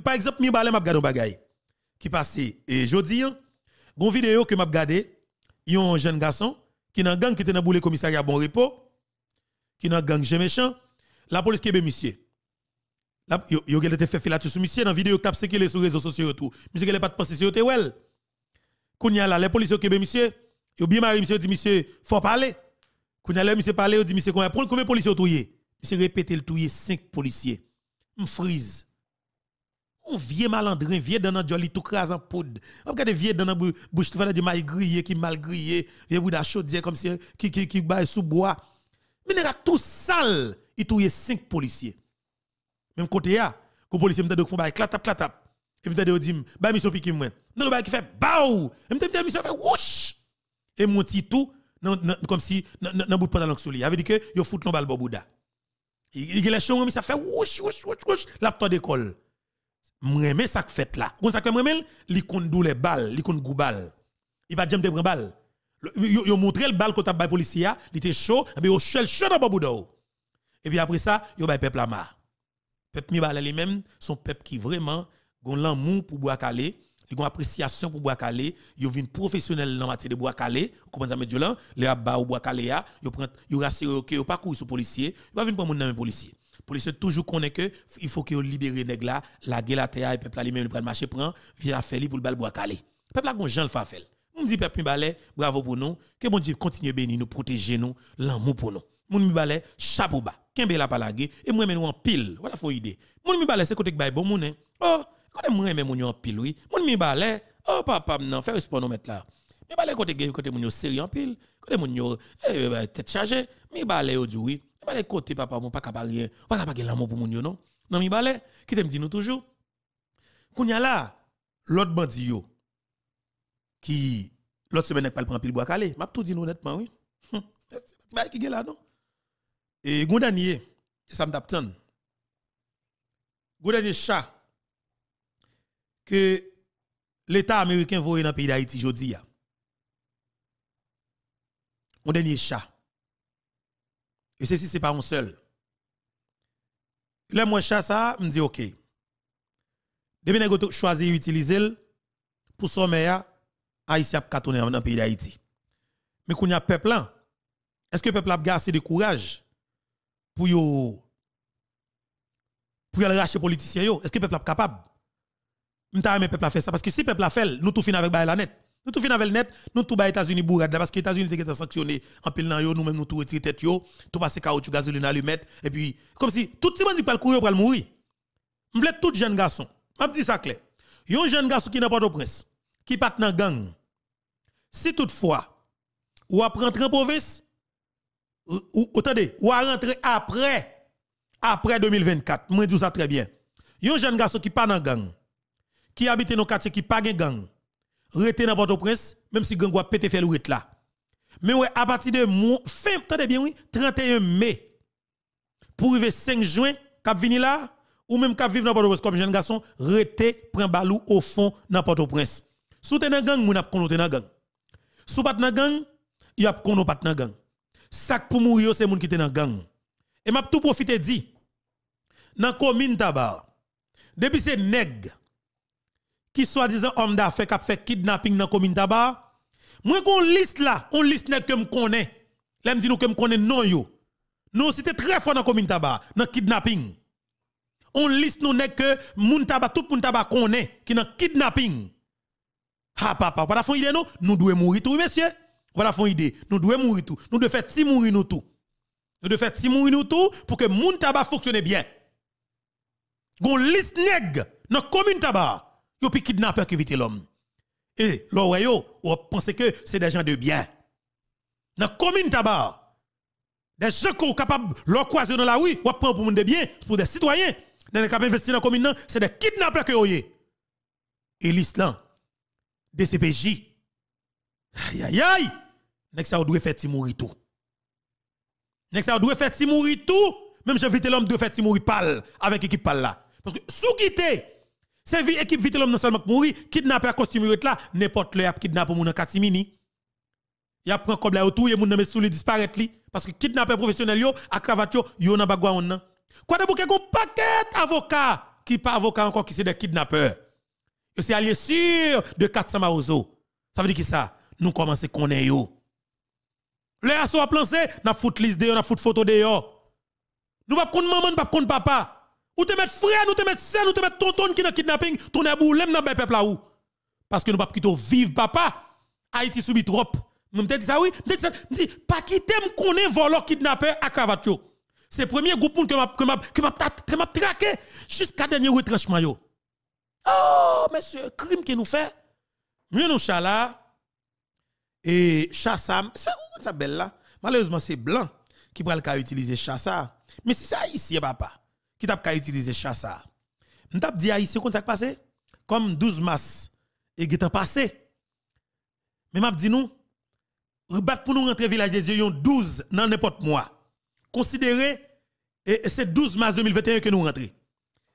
par exemple, mi m'a un qui passait et jodi une hein, vidéo que m'a il y a un jeune garçon qui dans gang qui était dans commissariat bon repos, qui dans gang méchant, la police qui est monsieur. filature sur monsieur dans vidéo qui a sur les réseaux sociaux tout. Monsieur qui pas de sur Kounya là les policiers qui monsieur, bien monsieur dit monsieur, faut parler. Kounya là monsieur parler, dit monsieur qu'on combien Monsieur répéter le 5 policiers frise, Un vieux malandrin, vieux dans un joli tout crase en poudre. On regarde vieux dans la bouche, tu vas dire mal grillé, qui mal grillé, vieux bouda chaudier comme si, qui, qui, qui baille sous bois. Mais il y tout sale, il touye cinq policiers. Même côté, a, ah, les policiers me disent, font baille clatap, clatap. Et me disent, dit, baille mission piqué moi. Non, baille qui fait, baou! Et me disent, mission fait, wouch! Et mon tout, comme si, dans bout de pantalon sous lui. Ça dit que, yo fout l'on bal bouda. Il y a mais ça fait wouch, wouch, wouch, wouch, l'apton d'école. M'remé ça que fait là. Quand ça que m'remé, il compte dou les balles, il compte gou balles. Il va dire me prendre balle. Yo montré le balle qu'on t'a bail policier, ah, il était chaud, mais eh au chel chaud dans babou Et puis après ça, yo bail peuple la marre. Peuple mi balle lui-même, son peuple qui vraiment gon l'amour pour boire calé, ont appréciation pour bois calé, ils viennent professionnels dans matière de bois calé, comprenez ça me dit là, les abats ou bois calé, ah, ils prennent ils rassurent que pas courir sur policier, ils pas venir prendre Les policier. Policier toujours connaît que il faut que libérer nèg là, la guerre la terre et peuple qui même le marché prend, vient faire pour le bal bois calé. Peuple a gon Jean le fait faire. On dit peuple balai, bravo pour nous, que bon Dieu continue bénir nous, protéger nous, l'amour pour nous. Moun mi chapeau bas. Kembe la palage et moi nous en pile. Voilà faut idée. Moun mi c'est côté que bon moun. Oh quand moi même mon en pile oui, mon mi balai, oh papa non, fais respect non mettre là. Mi balai côté gay côté mon sérieux en pile, côté mon eh, eh bah, tête chargée, mi balai au oui. Mi côté papa mon pas capable rien, pas capable l'amour pour mon non. Non mi balai, qui te me dit nous toujours. Kounya là, l'autre bandit yo qui l'autre semaine pas prend pile bois calé, m'a tout dit honnêtement oui. Hum, c'est pas qui là non. Et Gondanier, ça me taptonne. Gondanier chat que l'État américain voyait dans le pays d'Haïti aujourd'hui. Un dernier chat. Et ceci, ce n'est pas un seul. Là, moi, chat ça, me dit OK. Depuis que choisi d'utiliser pour sommeil, Haïti a cartonné dans le pays d'Haïti. Mais qu'on y a peuple est-ce que le peuple a assez de courage pour y, pour aller politiciens Est-ce que le peuple est capable m'ta aimer peuple a fait ça parce que si peuple a fait, nous tout fin avec la net. Nous tout fin avec net, nous tout ba États-Unis bourrade parce que États-Unis étaient sanctionnés en pile nan yo, nous même nous tout retirer tête yo, tout passer caoutchouc lui allumette et puis comme si tout le monde dit pas courir pour mourir. M'vle tout jeune garçon. M'a dit ça clair. Yon jeune garçon qui n'a pas de prince, qui part dans gang. Si toutefois ou après rentrer en province ou attendez, ou rentrer après après 2024, moi dis ça très bien. Yon jeune garçon qui part dans gang qui habitent dans le quartier qui pas de gang, rete dans Port-au-Prince, même si gang a pété faire le là. Mais ouais, à partir de fin, tenez bien oui, 31 mai, pour arriver 5 juin, cap vini là, ou même cap vivre dans Port-au-Prince comme jeune garçon, rete prend balou au fond dans Port-au-Prince. Sous dans gang, moun ap konote nan gang. Sous pat nan gang, y ap kono pat nan gang. Sak pour mourir, c'est moun qui te nan gang. Et m'a tout profiter dit, dans commune tabar, depuis c'est nègre, qui soi-disant homme d'affaires qui a fait kidnapping dans la commune tabac. Moi, qu'on liste là, on liste que me connaît. L'aime dit nous que me connaît non yo. Nous, c'était très fort dans la commune tabac, dans kidnapping. On liste nous n'est que moun tout moun monde connaît, qui dans kidnapping. Ha ah, papa, voilà la idée nous devons mourir tout, messieurs. Voilà font idée. Nous devons mourir tout. Nous devons faire si mourir nous tout. Nous devons faire si mourir nous tout pour que moun tabac fonctionne bien. Gon liste nèg dans commune tabac Yo pi kidnappeur qui vite l'homme. Et eh, l'oreille, yo, on pense que c'est des gens de bien. Dans la commune tabar des gens qui sont capables de le croiser dans la rue, ou prendre pour des bien pour des citoyens. Dans les capables investir dans la commune, c'est des kidnappeurs que vous Et l'Islam, DCPJ, aïe aïe aïe, nest ça pas, doit faire mourir tout. N'est-ce pas, doit faire mourir tout, même si l'homme de faire mourir pal, avec l'équipe pal là. Parce que sous quitter, c'est vie équipe vite l'homme non seulement mourir, kidnapper costume là, n'importe le a kidnapper mon en Katimini. Y a prend comme la autour et mon dans sous disparaître li parce que kidnapper professionnel yo à cravate yo yo n'a bagwa on nan. Quoi de bouquet paquet avocat qui pas avocat encore qui c'est des kidnappeurs. Vous c'est allié sûr de 400 maozo. Ça veut dire qui ça Nous commençons connaître yo. Le asso a plancé, n'a fout liste de yo, n'a fout photo de yo. Nous pas contre maman, pas papa. Ou te mettre frère, ou te mettre sœur, ou te mettre tonton qui dans kidnapping, ton aboulem dans le peuple là où. Parce que nous pas plutôt vivre papa. Haïti subit trop. Nous m'te dis, ça oui, dit ça, dit pas quitter ait connaît voleur kidnappé à cravate C'est le premier groupe que m'a que m'a que m'a traqué jusqu'à dernier retranchement yo. Oh, mais monsieur, crime qui nous fait. Mieux nous chala et chassam, c'est ça belle là. Malheureusement c'est blanc qui cas utiliser chassa. Mais si ça ici papa qui t'a qu'à utiliser chassa. M'ta dit haïtien qu'on s'est passé comme 12 mars et qui t'a passé. Mais m'a dit nous rebat pour nous rentrer village de Dieu yon 12 dans n'importe moi. Considérer, et c'est 12 mars 2021 que nous rentrons.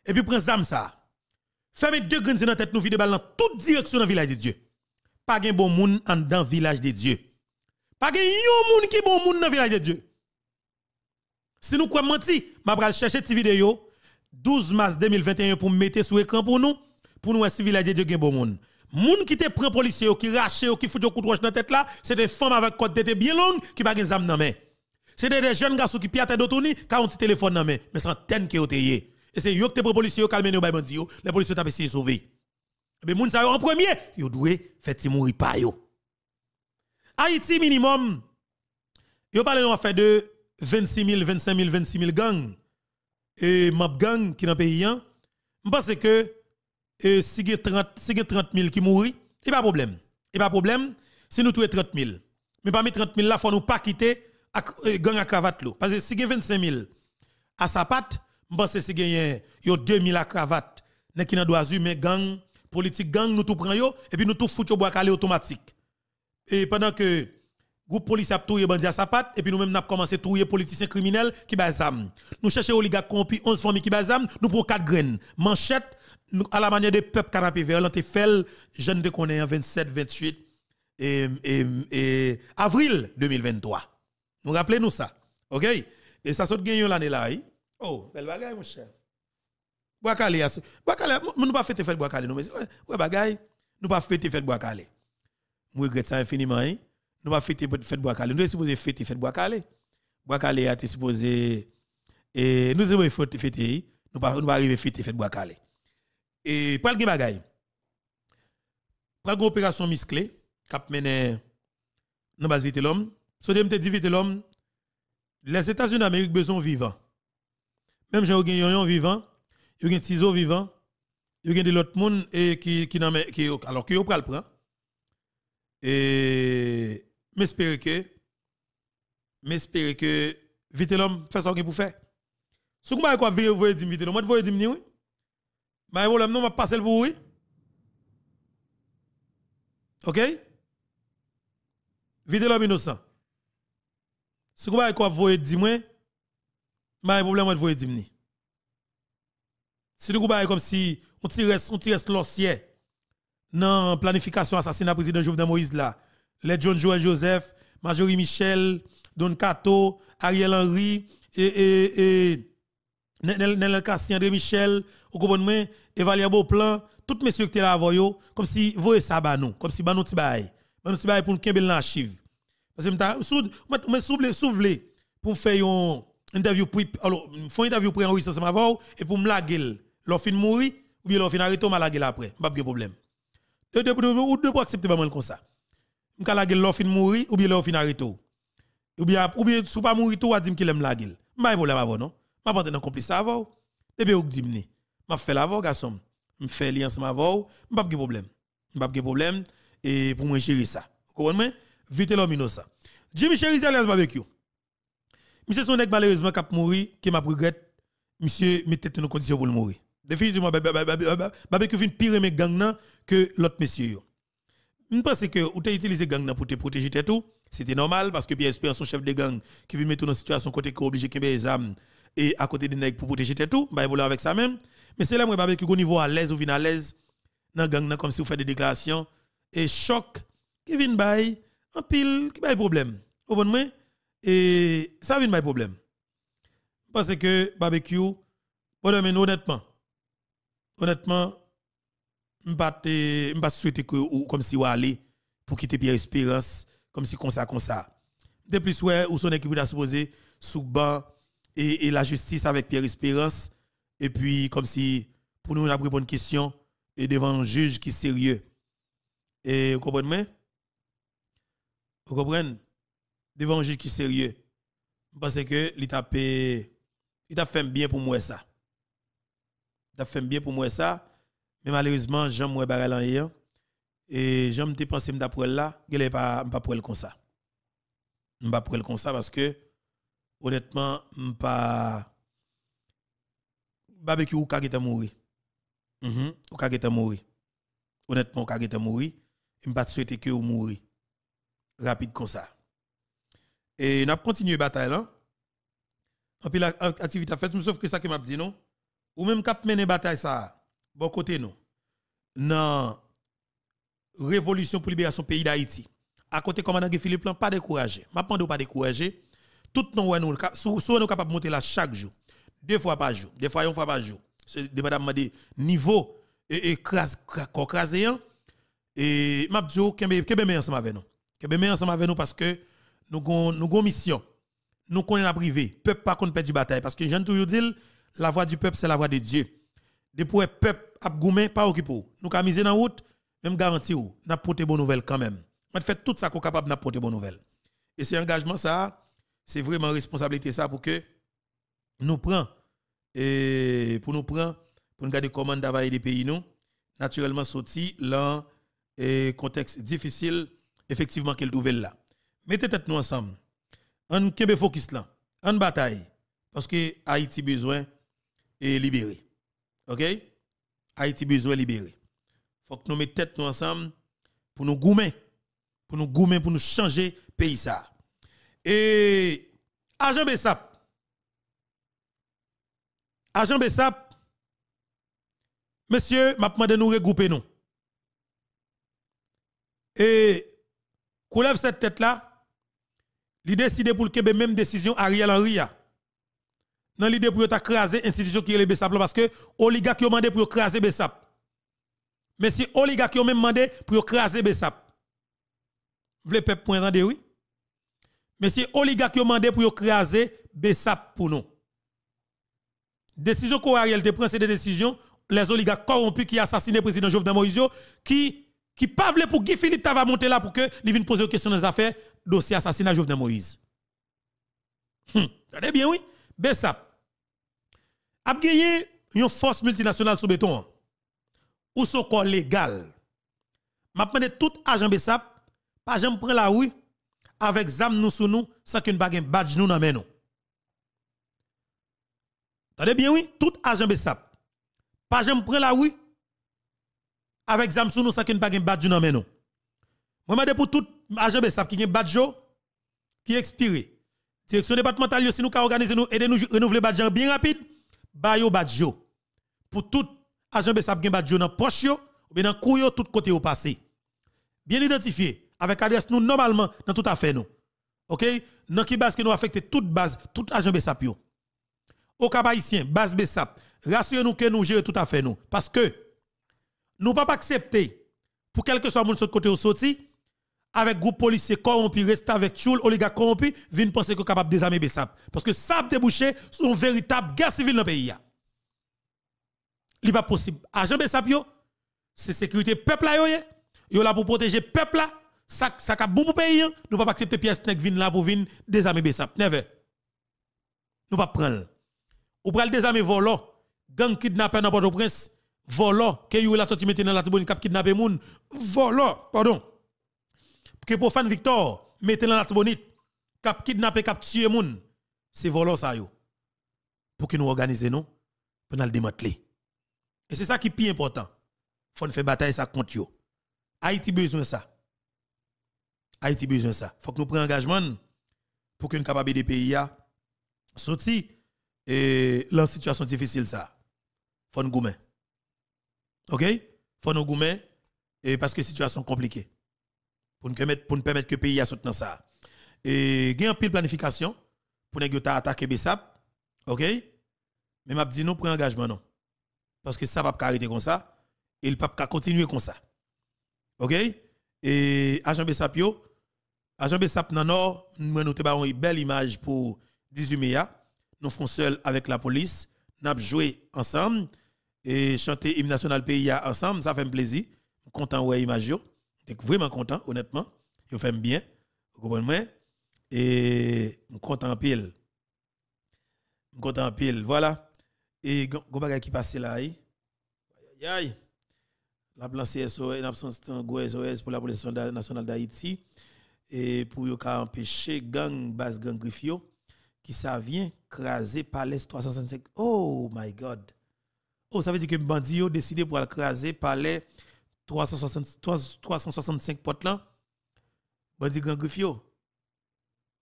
Et puis prends zam ça. Fermez deux graines dans tête nous vide balle dans toute direction dans village de Dieu. Pas gen bon moun en dans village de Dieu. Pas gen yon moun qui bon moun dans village de Dieu. Si nous quoi menti, m'a vais chercher cette vidéo 12 mars 2021 pour mettre sur écran pour nous pour nous civil à Dieu bon monde. Moun qui te prend policier qui rache qui fout yo coups de roche dans la tête là, c'est des femmes avec côte d'été bien longue qui pas des armes dans main. C'est des jeunes garçons qui tête d'autonomie qui ont un téléphone dans main, mais centaines qui ont Et c'est eux qui te prend policier qui calmer les yo les policiers t'a essayé sauver. Eh mais moun ça en premier, yo doué fait ti mourir yo. Haïti minimum. Yo parle en fait de 26 000, 25 000, 26 000 gangs et map gang qui n'ont pas pays. Je hein. pense que si y 30 000 qui mourent, il n'y a pas de problème. Il n'y a pas de problème si nous trouvons 30 000. Mais parmi 30 000 là, ne faut nous pas quitter eh, gang à cravate. Parce que si il y 25 000 à sa patte, je pense que si il y a 2 000 à cravate, nous qui doit mais gang, politique gang, nous tout prenons et puis nous tout foutons bois calé automatique. Et pendant que groupe police a tout bandit à sa patte et puis nous même n'a commencé les politiciens criminels qui bazam. Nous cherchons oligarques corrompus 11 familles qui bazam, nous pour 4 graines. Manchette nous, à la manière de peuples canapé vert, l'on fait jeune de connaît en 27 28 et, avril 2023. Nous rappelons nous ça. OK Et ça saute gagné l'année là. Hein? Oh, bel bagaille mon cher. Boakale, Boakale, nous ne pas fêter fête Boakale, nous, mais ouais, bagaille, nous pas fêter fête Boakale. Nous regrette ça infiniment, hein? nous va fêter fête bois calé nous supposé fêter fête bois calé bois calé a été supposé et nous devons fêter nous pas nous va arriver fêter fête bois calé et pas le bagaille pour opération musclée cap mené nous base vite l'homme so de me dit vite l'homme les États-Unis d'Amérique besoin vivant même j'ai eu un vivant eu un tiso vivant y a de l'autre monde et qui qui qui alors qui au pral prend et m'espérer que, m'espérer que, vite l'homme, fait ça pour faire. Si vous quoi vous voyez vite l'homme, vous voyez dire oui. Bah, mais vous l'homme, non, m'a passé le pour oui. Ok? Vite l'homme innocent. Si vous avez quoi vous dire moi, bah, mais problème, vous voyez dire Si vous avez comme si on tire, on tire l'ossier dans planification assassinat président Jovenel Moïse là, les John Joel Joseph, Majorie Michel, Don Cato, Ariel Henry, et, et, et Nel Cassi, André Michel, au gouvernement, Evalia Beauplan, toutes messieurs qui étaient là, comme si vous ça, nous, comme si banou tibaye, banou tibaye pour nous kembel dans l'archive. Parce que je souvle souvle pour faire une interview, pour, alors, une interview pour enregistrer ensemble et pour me laguer, leur fin mourir, ou bien leur fin arrêter, me laguer après, pas de problème. Ou deux pour accepter pas mal comme ça m'ka la gueule fin mourir ou bien l'offre fin ou bien ou bien sou pas mouri tout a dit qu'il aime la gueule m'pa problème avant non m'a pas dans complice avant depuis ou dit m'ni m'a fait l'avant garçon m'fait li ensemble avant m'pa de problème m'pa de problème et pour moi gérer ça vous comprenez vite l'homme innocent Jimmy Chéri alias barbecue monsieur son nèg malheureusement cap mourir qui m'a regrette monsieur mettez nos conditions pour le mourir définitivement barbecue vinn pire mes gang que l'autre monsieur je pense que vous avez utilisé gang pour te protéger tout. C'était normal parce que Pierre Espérance, son chef de gang, qui vient mettre dans une situation côté qui obligé qu'il e e des armes et à côté des nègres pour protéger tout. E bah, il avec ça même. Mais c'est là que je que au niveau à l'aise ou vient à l'aise dans gang comme si vous faites des déclarations et choc qui vient bail en pile qui bail problème. Au bon moment et ça vient bail problème. Je pense que barbecue, honnêtement, honnêtement, je ne souhaite que comme si vous allez pour quitter Pierre Espérance, comme si comme ça, comme ça. De plus, ouais, ou son équipe a supposé sous banc et, et, la justice avec Pierre Espérance. Et puis, comme si pour nous, on a pris une question et devant un juge qui est sérieux. Et vous comprenez? Vous comprenez? Devant un juge qui est sérieux. Parce que l'État il a fait bien pour moi ça. Il a fait bien pour moi ça. Mais malheureusement, j'en moi et j'en me pensé m'ta là, je pas pas pour comme ça. pas pour comme ça parce que honnêtement, m'pa barbecue ou kage t'a mouri. Mhm, ou kage t'a mouri. Honnêtement, ou kage je mouri, pas souhaiter que ou mouri. Rapide comme ça. Et on a continué bataille là. Hein. En l'activité activité faite, sauf que ça que m'a dit non. Ou même cap mener bataille ça bon côté nous, dans révolution pour libération pays d'Haïti, à côté commandant Philippe Lan, pas découragé. Maintenant, pas découragé. Tout le nous sommes capables de monter là chaque jour, deux fois par jour, deux fois une fois par jour. C'est dépendamment des niveaux et crasé. Hein. Et m'a dit, qu'est-ce oh, que ensemble avec nous? Qu'est-ce que ensemble avec nous parce que nous avons une mission. Nous connaissons la privée. Peuple pas perdre perd du bataille. Parce que j'aime toujours dire, la voix du peuple, c'est la voix de Dieu de pour peuple ap pas occupé. Nous avons miser dans route, même garanti ou, n'a porté bonne nouvelle quand même. On fait tout ça qu'on capable n'a porter bonne nouvelle. Et c'est engagement ça, c'est vraiment responsabilité ça pour que nous prenions et pour nous prendre pour nous garder commande d'avoir des pays nous naturellement sorti dans et contexte difficile effectivement qu'elle nouvelle là. Mettez tête nous ensemble. En kebe focus là, en bataille parce que Haïti besoin est libéré. OK Haïti besoin libéré. Faut que nous mettions tête nous ensemble pour nous goumer, pour nous goumer pour nous changer pays ça. Et agent Bessap Agent Bessap Monsieur, m'a demandé nous regrouper nous. Et lève cette tête là, il décide pour le Québec même décision Ariel Henry dans l'idée pour craser l'institution qui est le BESAP parce que qui ont demandé pour craser BESAP. Mais si qui ont même demandé pour craser BESAP. Vous voulez peuple point oui. Mais si qui ont demandé pour craser BESAP pour nous. Décision qu'on réalité, de prend c'est des décisions les oligarques corrompus qui assassiné le président Jovenel Moïse qui qui pas pour Guy Philippe Tava monter là pour que il vienne poser une question les affaires dossier assassinat Jovenel Moïse. Hum, bien oui. BESAP a yon une force multinationale sous béton. Hein. Ou son corps légal. Maintenant, tout agent BESAP, pas jamais prendre la oui avec zam nous sous nous sans qu'une bague badge nous dans nous. bien oui, tout agent BESAP. Pas jamais prendre la oui avec zam sous nous sans qu'une bague badge nous dans nous. Moi demande pour tout agent BESAP qui a un badge qui expiré. Direction départementale si nous ka organiser nous aider nous renouveler badge bien rapide Bayo Badjo. Pour tout agent Bessap gen Badjo dans poche yo, ou bien dans kou yo, tout côté au passé. Bien identifié, avec adresse nous normalement dans toute affaire nous. OK? Dans qui base qui nous affecte toute base, tout agent BESAP. yo. Au cap haïtien, base BESAP, rassurez-nous que nous jouons tout à fait nous. Parce que nous ne pouvons pas accepter, pour quelque soit monde de côté au sorti, avec groupe policier corrompu, reste avec tout oligarque corrompu, vin penser que capable de désarmer Bessap. Parce que SAP débouché sur une véritable guerre civile dans le pays. Il n'est pas possible. Agent Bessap, c'est sécurité peuple là, yo là pour protéger peuple là, ça ça cap bon pour pays, hein. nous ne pouvons pas accepter pièce nèg vin là pour vin désarmer Bessap. Never. Nous pas prendre. Ou pral désarmer volant, gang kidnapper dans Port-au-Prince, volant, que yo la sorti mettre dans la tribune kidnappé kidnapper moun, volant, pardon que profane Victor, mettez dans la bonne cap kidnapper, cap tuer moun, c'est volant ça Pour que nous organiser nous, pour nous démanteler. Et c'est ça qui est plus important. Faut nous faire bataille ça contre yo. Haïti besoin ça. Haïti besoin ça. Faut que nous prenions engagement pour que nous capables des pays à sortir et la situation difficile ça. Faut nous OK Faut nous parce que situation compliquée pour nous permettre, que le pays a soutenu ça. Et il y a une planification pour nous attaquer Bessap. OK? Mais m'a dit nous un engagement non. Parce que ça va pas arrêter comme ça. Et le pas continuer comme ça. OK? Et agent Bessap, agent BESAP dans nord, nous avons une belle image pour 18 mai. Nous faisons seul avec la police. Nous avons joué ensemble et chanter hymne national pays ensemble. Ça fait un plaisir. Content ouais image suis vraiment content, honnêtement. Je fais bien. Vous comprenez? Et je suis content pile. Je suis content pile. Voilà. Et vous avez qui passe là. Aïe, aïe. La plan SOE, en absence de pour la police nationale d'Haïti. Et pour empêcher gang, base gang Griffio, qui ça vient craser Palais 365. Oh my God. Oh, ça veut dire que ont décidé pour craser Palais 365 potes là, bandit grand griffio.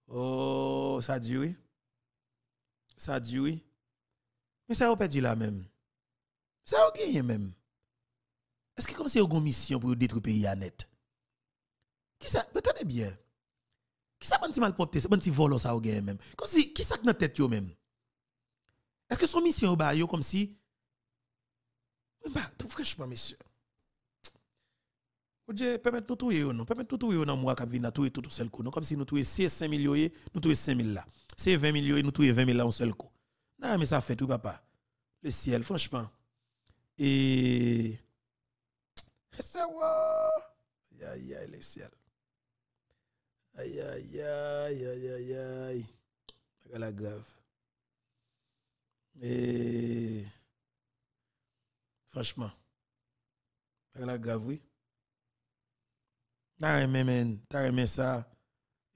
Oh, ça dit oui. Ça dit oui. Mais ça a perdu là même. Ça a gagné même. Est-ce que comme c'est une mission pour détruire le pays net? Qui ça, bien. Qui ça, bon petit mal c'est petit volo ça a gagné même. Comme si, qui ça dans la tête même? Est-ce que son mission au bah, comme si. Bah, franchement, monsieur. Dieu, permettre nous touyer nous, permettre nous touyer dans Moi, qui vient tout seul coup. comme si nous touyer 5 millions, nous touyer 5 000 là. C'est 20 millions, nous touyer 20 000 là en seul coup. Non, mais ça fait tout papa. Le ciel franchement. Et c'est Aïe aïe aïe le ciel. Aïe aïe aïe aïe aïe aïe. la grave. Et franchement, la grave oui. T'as aimé, men. T'as aimé ça.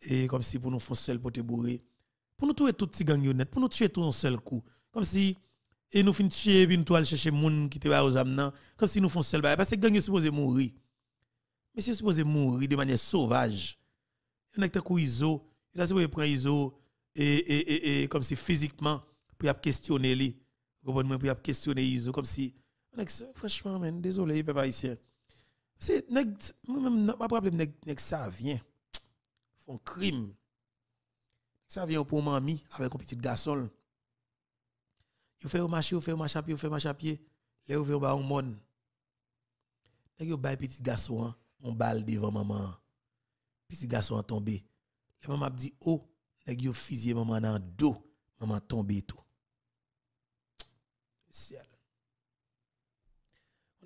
Et comme si pour nous faire seul pour te bourrer. Pour nous tuer tout petit gangyonnette. Pour nous tuer tout en seul coup. Comme si. Et nous finissons tuer, puis nous allons chercher les gens qui te va aux âmes. Comme si nous font seul bah, Parce que gang sont supposé mourir. Mais c'est supposé mourir de manière sauvage. Il y a un ISO. Il a supposé prendre ISO. Et, et, et, comme si physiquement, pour questionner lui. Pour questionner ISO. Comme si. Franchement, man, désolé, papa, ici. C'est, moi ça vient. Font crime. Ça vient pour mamie avec un petit garçon. il fait au marché, il fait au marché fait marché pied. Là, au monde. petit garçon, hein. on balle devant maman. Hein. Petit garçon a tombé. La maman dit "Oh, nèg yo maman dans dos, maman tombé tout."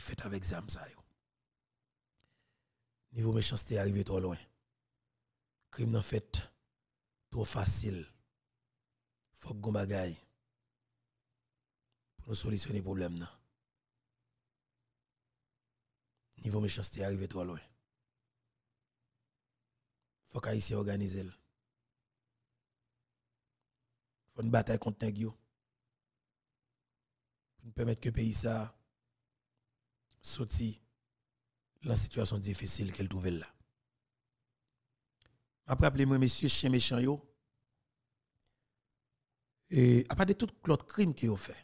Faites fait avec zam Niveau méchanceté arrivé trop loin. Crime en fait trop facile. Faut qu'on bagaille pour nous solutionner problème là. Niveau méchanceté arrivé trop loin. Faut qu'Haïti organisé, Faut une bataille contre Negio. Pour nous permettre que le pays ça Sauti, la situation difficile qu'elle trouvait là. Après, appelez moi monsieur chien méchant, yo. Et à part de tout l'autre crime qu'ils ont fait,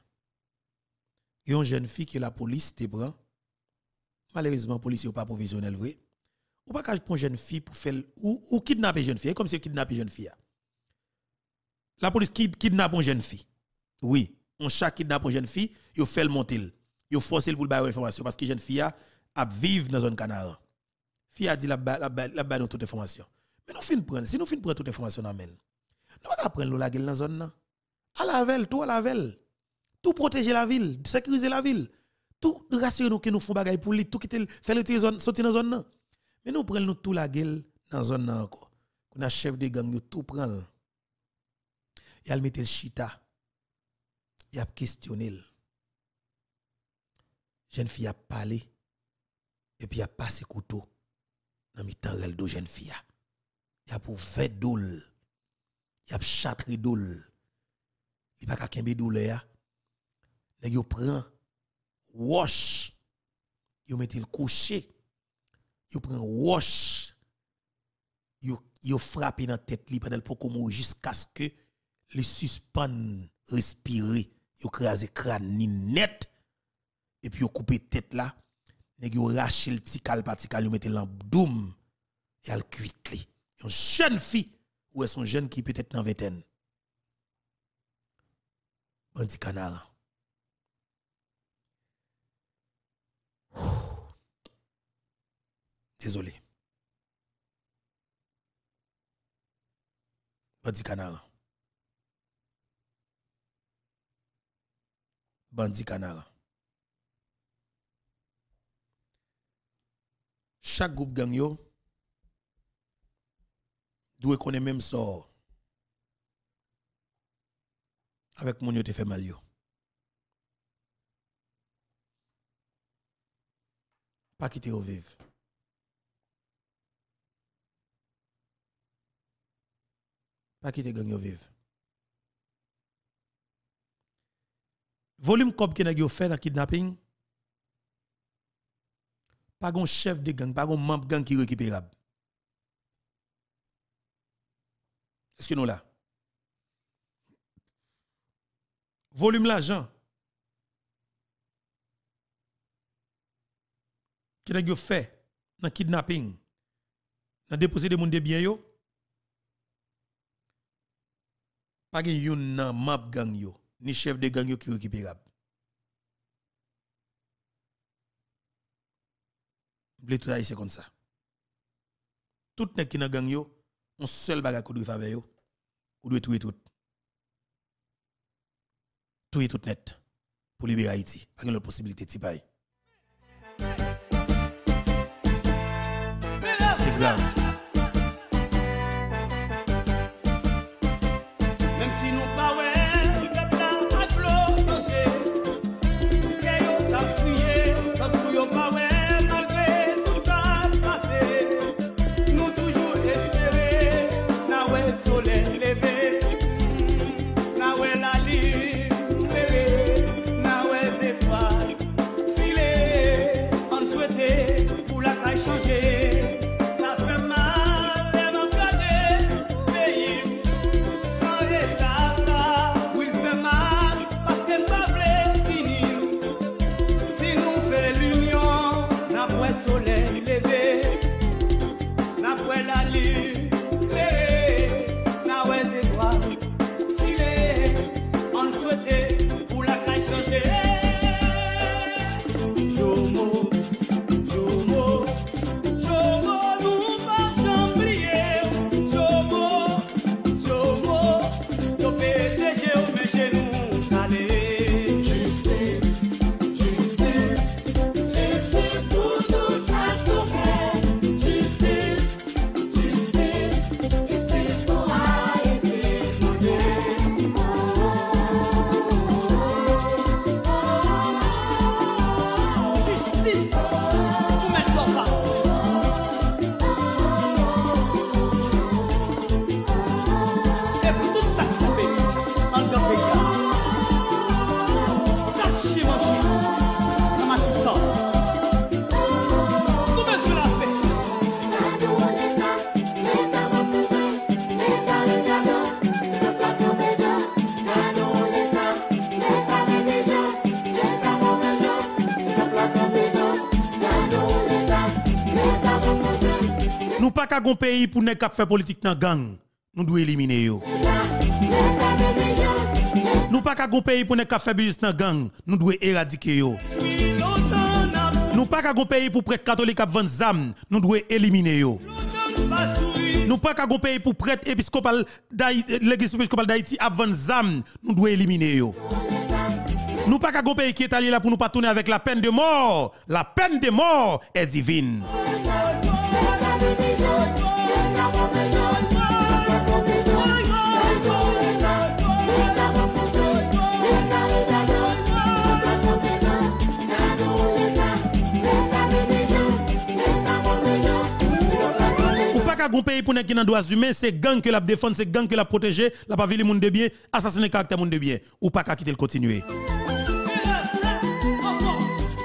il y une jeune fille que la police, te prend. Malheureusement, la police n'est pas provisionnelle, vrai. Ou pas qu'elle prend une jeune fille pour faire. Ou, kidnapper une jeune fille. Comme si kidnapper une jeune fille. La police kidnappe une jeune fille. Oui. On chaque kidnappe une jeune fille, il fait le monter yo forcé pour bailler information parce que jeune fille a vivre dans zone canard. Fille a dit la la la toute information. Mais nous fin prendre, si nous fin prendre toute information Nous Nous va prendre la gueule dans zone là. À la veille tout à la veille Tout protéger la ville, sécuriser la ville. Tout rassurer nous que nous font bagaille pour lui, tout quitter faire le zone sortir dans zone là. Mais nous prenons nous tout la gueule dans zone là encore. Qu'on a chef de gang tout Nous Il a le chita. Il a questionné jeune fille a parlé et puis a passé couteau dans mitan temps rel do jeune fille il a pour douleur, doul il a châtré doul il pas ka kembe douleur nèg yo prend wash yo mette le couché yo prend wash yo yo frappé dans tête li pendant pour mourir jusqu'à ce que les suspend respirer yo le crâne net et puis yon coupé tête là nèg ont le petit cal partical yon mette l'an doum et le cuite une jeune fille ou est son jeune qui peut-être dans vingtaine bandi Kanara. Désolé. Bandi canara. Bandi Kanara. chaque groupe gang yo doit connaître même sort avec mon yo te fait mal Pas quitter au vivre. Pas quitter gang yo vivre. Volume cop qui n'a fait dans kidnapping pas un chef de gang, pas un membre gang qui est récupérable. Est-ce que nous là? Volume l'argent. Qui ce que fait dans le kidnapping? Dans déposé des monde de bien yo? Pas un membre gang yo, ni chef de gang yo qui est récupérable. blé tout c'est comme ça. Tout nèg qui dans gang yo, on seul bagage qu'on doit faire yo, on doit tout tout. Tuer tout net pour libérer Haïti. Pas de possibilité de tibaye. C'est grave. Même si nous un pays pour ne pas faire politique dans gang. Nous devons éliminer yo. Nous pas un pays pour ne pas faire business dans gang. Nous devons éradiquer yo. Nous pas un pays pour prêtre catholique à vendre zam. Nous devons éliminer yo. Nous pas un pays pour prêtre épiscopal l'église épiscopale d'Haïti à vendre zam. Nous devons éliminer yo. Nous pas un pays qui est allé là pour nous pas tourner avec la peine de mort. La peine de mort est divine. ka gon pays pour ki nan droits humains, c'est gang que la défendre, c'est gang que la protéger, la pas ville monde de bien, assassiner caractère monde de bien ou pas qu'à quitter le continuer.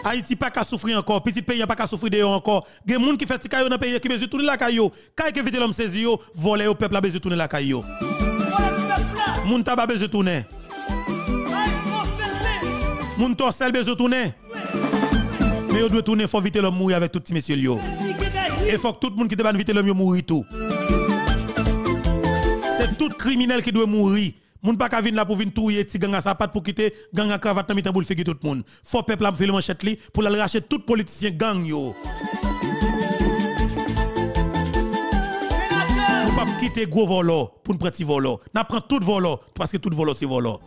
Haïti pas qu'à souffrir encore, petit pays pas qu'à souffrir dehors encore. Gen moun qui fait ti dans pays qui besoin tourner la caillou, kay que vite l'homme saisi yo, voler au peuple a besoin tourner la caillou. Moun taba besoin tourner. Moun sel besoin tourner. Mais on doit tourner faut vite l'homme mourir avec tout ti messieurs yo. Il faut que tout le monde qui te le l'homme mourir tout. C'est tout criminel qui doit mourir. Moun pas vienne là pour venir a petit gang à patte pour quitter gang à cravate dans mitan pour faire tout le monde. Faut peuple là faire le manchette pour aller racheter tout politicien gang yo. faut pas quitter gros volo pour nous prendre petit volo. N'a prend tout volo parce que tout volo c'est volo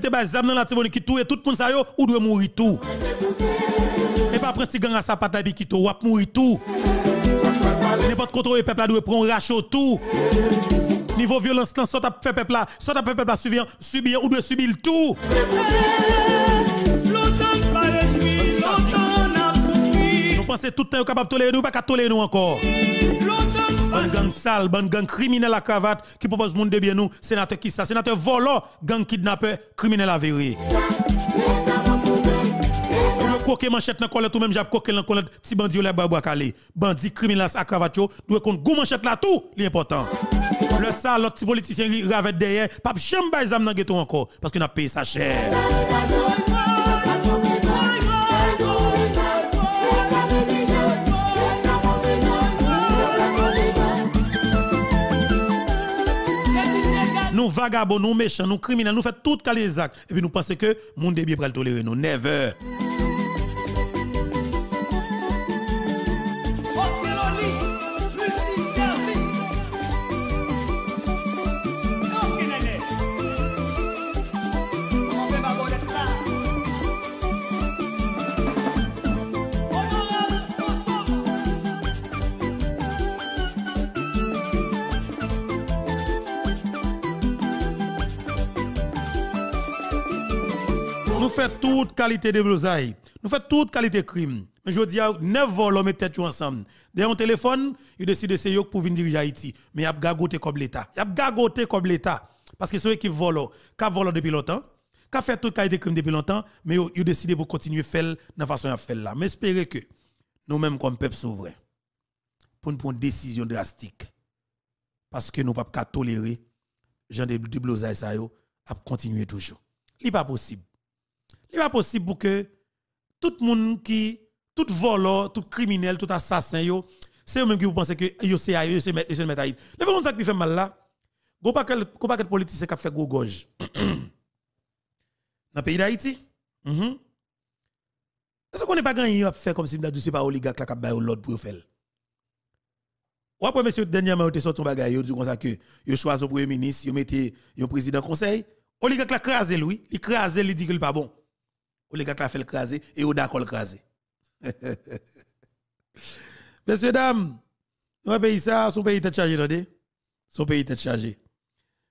qui te base dans la tibonne qui touye tout le monde ça yo, ou doit mourir tout. Et pas prendre gang à sa patabi qui e ou ap mourir tout. N'importe quoi, le peuple doit prendre rachot tout. Niveau violence, là, ça fait peuple là, soit peuple là subir, subir ou doit subir tout. pensez tout le temps vous capable de tolérer nous, pas tolérer nous encore. Bon gang sale, bande gang criminel à cravate qui propose monde de bien nous, sénateur qui ça, sénateur volant, gang kidnappeur, criminel à Le Koke manchette dans collet ou même j'ai coqué dans collet, petit bandit la babou calé. Bandit criminel à cravate yo, doit compte gou manchette là tout, l'important. Le sale l'autre petit politicien ravette derrière, pas chambre zam dans ghetto encore parce que a payé sa chair. nous vagabonds, nous méchants, nous criminels, nous faisons tout les actes. Et puis nous pensons que le monde est bien pour tolérer. Nous, never. fait toute qualité de blousaille. Nous fait toute qualité de crime. Mais je dis, neuf vols, on met ensemble. Derrière un téléphone, il décide de se pour venir diriger Haïti. Mais il a gagoté comme l'État. Il a gagoté comme l'État. Parce que ceux qui volo qui volé depuis longtemps, qui fait toute qualité de crime depuis longtemps, mais ils décidé pour continuer à faire de la façon à faire là. Mais espérez que nous-mêmes, comme peuple souverain, pour une décision drastique. Parce que nous ne pouvons pas tolérer, gens de blousaille, ça, à continuer toujours. Ce n'est pas possible. Il n'est pas possible pour que tout le monde qui, tout voleur, tout criminel, tout assassin, c'est eux-mêmes qui vous pensez que eh, yo c'est à c'est Vous êtes à Haïti. Le monde ça qui fait mal là. Go pas quel go pas quel politicien qui fait gros gorge. Dans pays d'Haïti. C'est mhm. ce qu'on n'est pas gagné à faire comme si on c'est pas oligarque là qui bail l'autre pour faire. Ou après monsieur dernièrement vous sorti un bagage yo dit comme ça que yo premier ministre, yo mettez yo président conseil, oligarque là craser lui, il craser, il dit qu'il pas bon oligarque a fait le craser et au d'accord le craser. Messieurs, dames, nous pays ça, son pays est chargé, attendez. Son pays est chargé.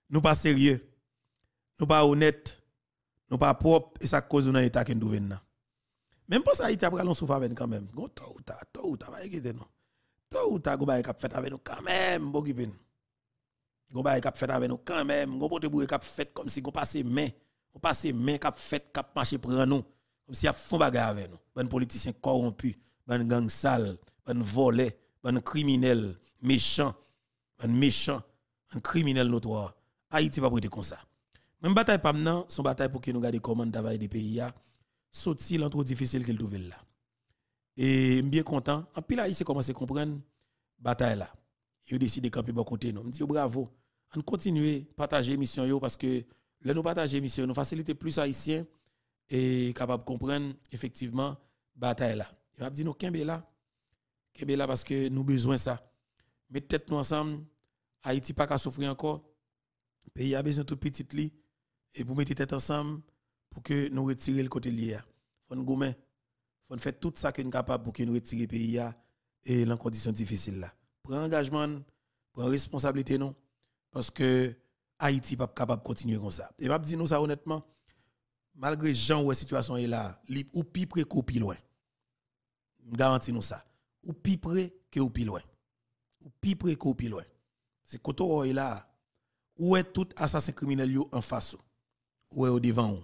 Nous pas sérieux. Nous pas honnêtes. Nous pas propres et ça cause dans état que nous venons. Même pas ça Haïti après l'on souffre avec quand même. Toi ou tard, toi ou tard va quitter nous. Toi ou tard go bail cap fait avec nous quand même, bon gipin. Go bail cap fait avec nous quand même, go porte boue cap fait comme si go passait mais. On passe main cap fait cap marché pour nous comme si a fond bagarre avec nous. Ben politicien corrompu, ben gang sale, ben volé, ben criminel, méchant, ben méchant, un criminel notoire. Haïti pas prêter comme ça. Même bataille pas maintenant, son bataille pour que nous garder comment travail des pays a sorti l'entre difficile qu'il trouve là. Et bien content, en pile se commence à comprendre bataille là. Il décide de camper bon côté nous. on dit bravo. On continue partager mission yo parce que Là nous partageons mission, nous faciliter plus haïtiens et capable de comprendre effectivement bataille là. Il m'a dit nous kembe là. parce que nous avons besoin de ça. mettez tête nous ensemble, Haïti pas qu'à souffrir encore. Pays a besoin de tout petit lit et vous mettez tête ensemble pour que nous retirions le côté lié. Faut nous il Faut tout ça que nous capable pour que nous retirions pays et dans conditions difficiles là. Prends engagement, Prenez responsabilité non parce que Haïti pas capable de continuer comme ça. Et je dis nous ça honnêtement, malgré Jean où la situation est là, ou plus près qu'au plus loin. garantis nous ça. Ou plus près que plus loin. Ou plus près qu'au plus loin. C'est est là, où est tout assassin criminel en face Où est au devant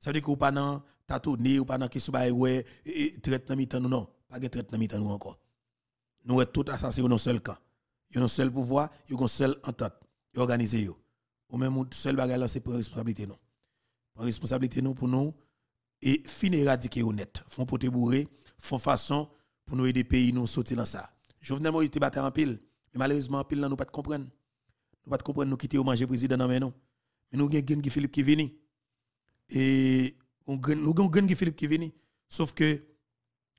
Ça veut dire que ou pas dans tâtonner ou pas dans question traite nan mitan non, pas de traite mitan nous encore. Nous est tout assassin dans seul camp. pas seul pouvoir, a pas seul entente yo Au même seul bagage là c'est pour responsabilité nous. Pour responsabilité nous pour nous et finir éradiquer honnête. Font poter bourré, font façon pour nous aider pays nous sortir dans ça. Jovenel Moïse te battre en pile, mais malheureusement en pile là nous pas de comprendre. Nous pas de comprendre nous quitter au manger président dans mais nous. Mais nous gagne qui Philippe qui vini. Et on nous gagne qui Philippe qui vini sauf que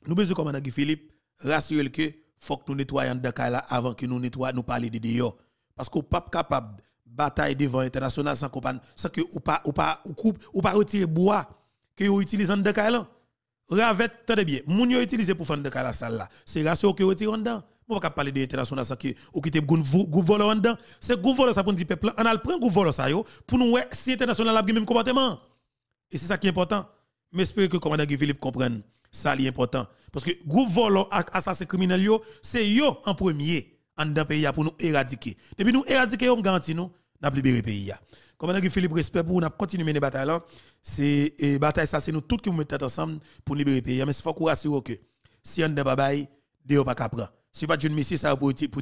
nous besoin comme Guy Philippe rassurez que faut que nous nettoyer dans là avant que nous nettoyions nous parler de dehors parce que pas capable de battre devant l'international sans compagnie, sans que ou pas ou pas coupe ou pas bois que vous utilisez en là. Ravette, tenez bien, moun utilise utilisé pour faire de la salle là. C'est ratio que retire en ne Moi pas parler de international sans que qui quitter groupe en dedans. C'est gouvole ça pour dire peuple, on a prend groupe ça pour nous voir si l'international a même comportement. Et c'est ça qui est important. Mais j'espère que le commandant Guy Philippe comprenne ça important. parce que gouvole assassin criminel c'est yo en premier en dans pays pour nous éradiquer. Depuis nous éradiquer, on garantit nous, n'a libéré pays Comme on a Philippe Respect pour nous continuer mener bataille là, c'est bataille ça c'est nous tous qui nous mettons ensemble pour libérer pays mais il faut qu'on rassure que si on ne pas bail, de pas capra. Si pas de monsieur ça pour pour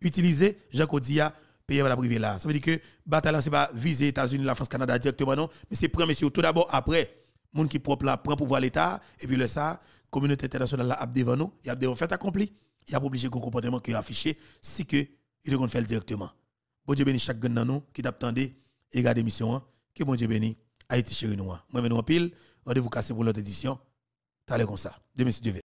utilisé Jacques Odia pays va privé là. Ça veut dire que bataille c'est pas viser États-Unis, la France, Canada directement non, mais c'est prendre monsieur tout d'abord après monde qui propre là prend pouvoir l'état et puis le ça communauté internationale là a devant nous, il y a devant fait accompli il a obligé de comportement qui est affiché si que il le faire directement. Bon Dieu béni chaque gagne nous qui t'attendait et regarde l'émission hein. que bon Dieu béni Haïti chéri nous. Hein. Moi nous en pile, rendez-vous cassé pour l'autre édition. l'air comme ça. Demain si Dieu veut.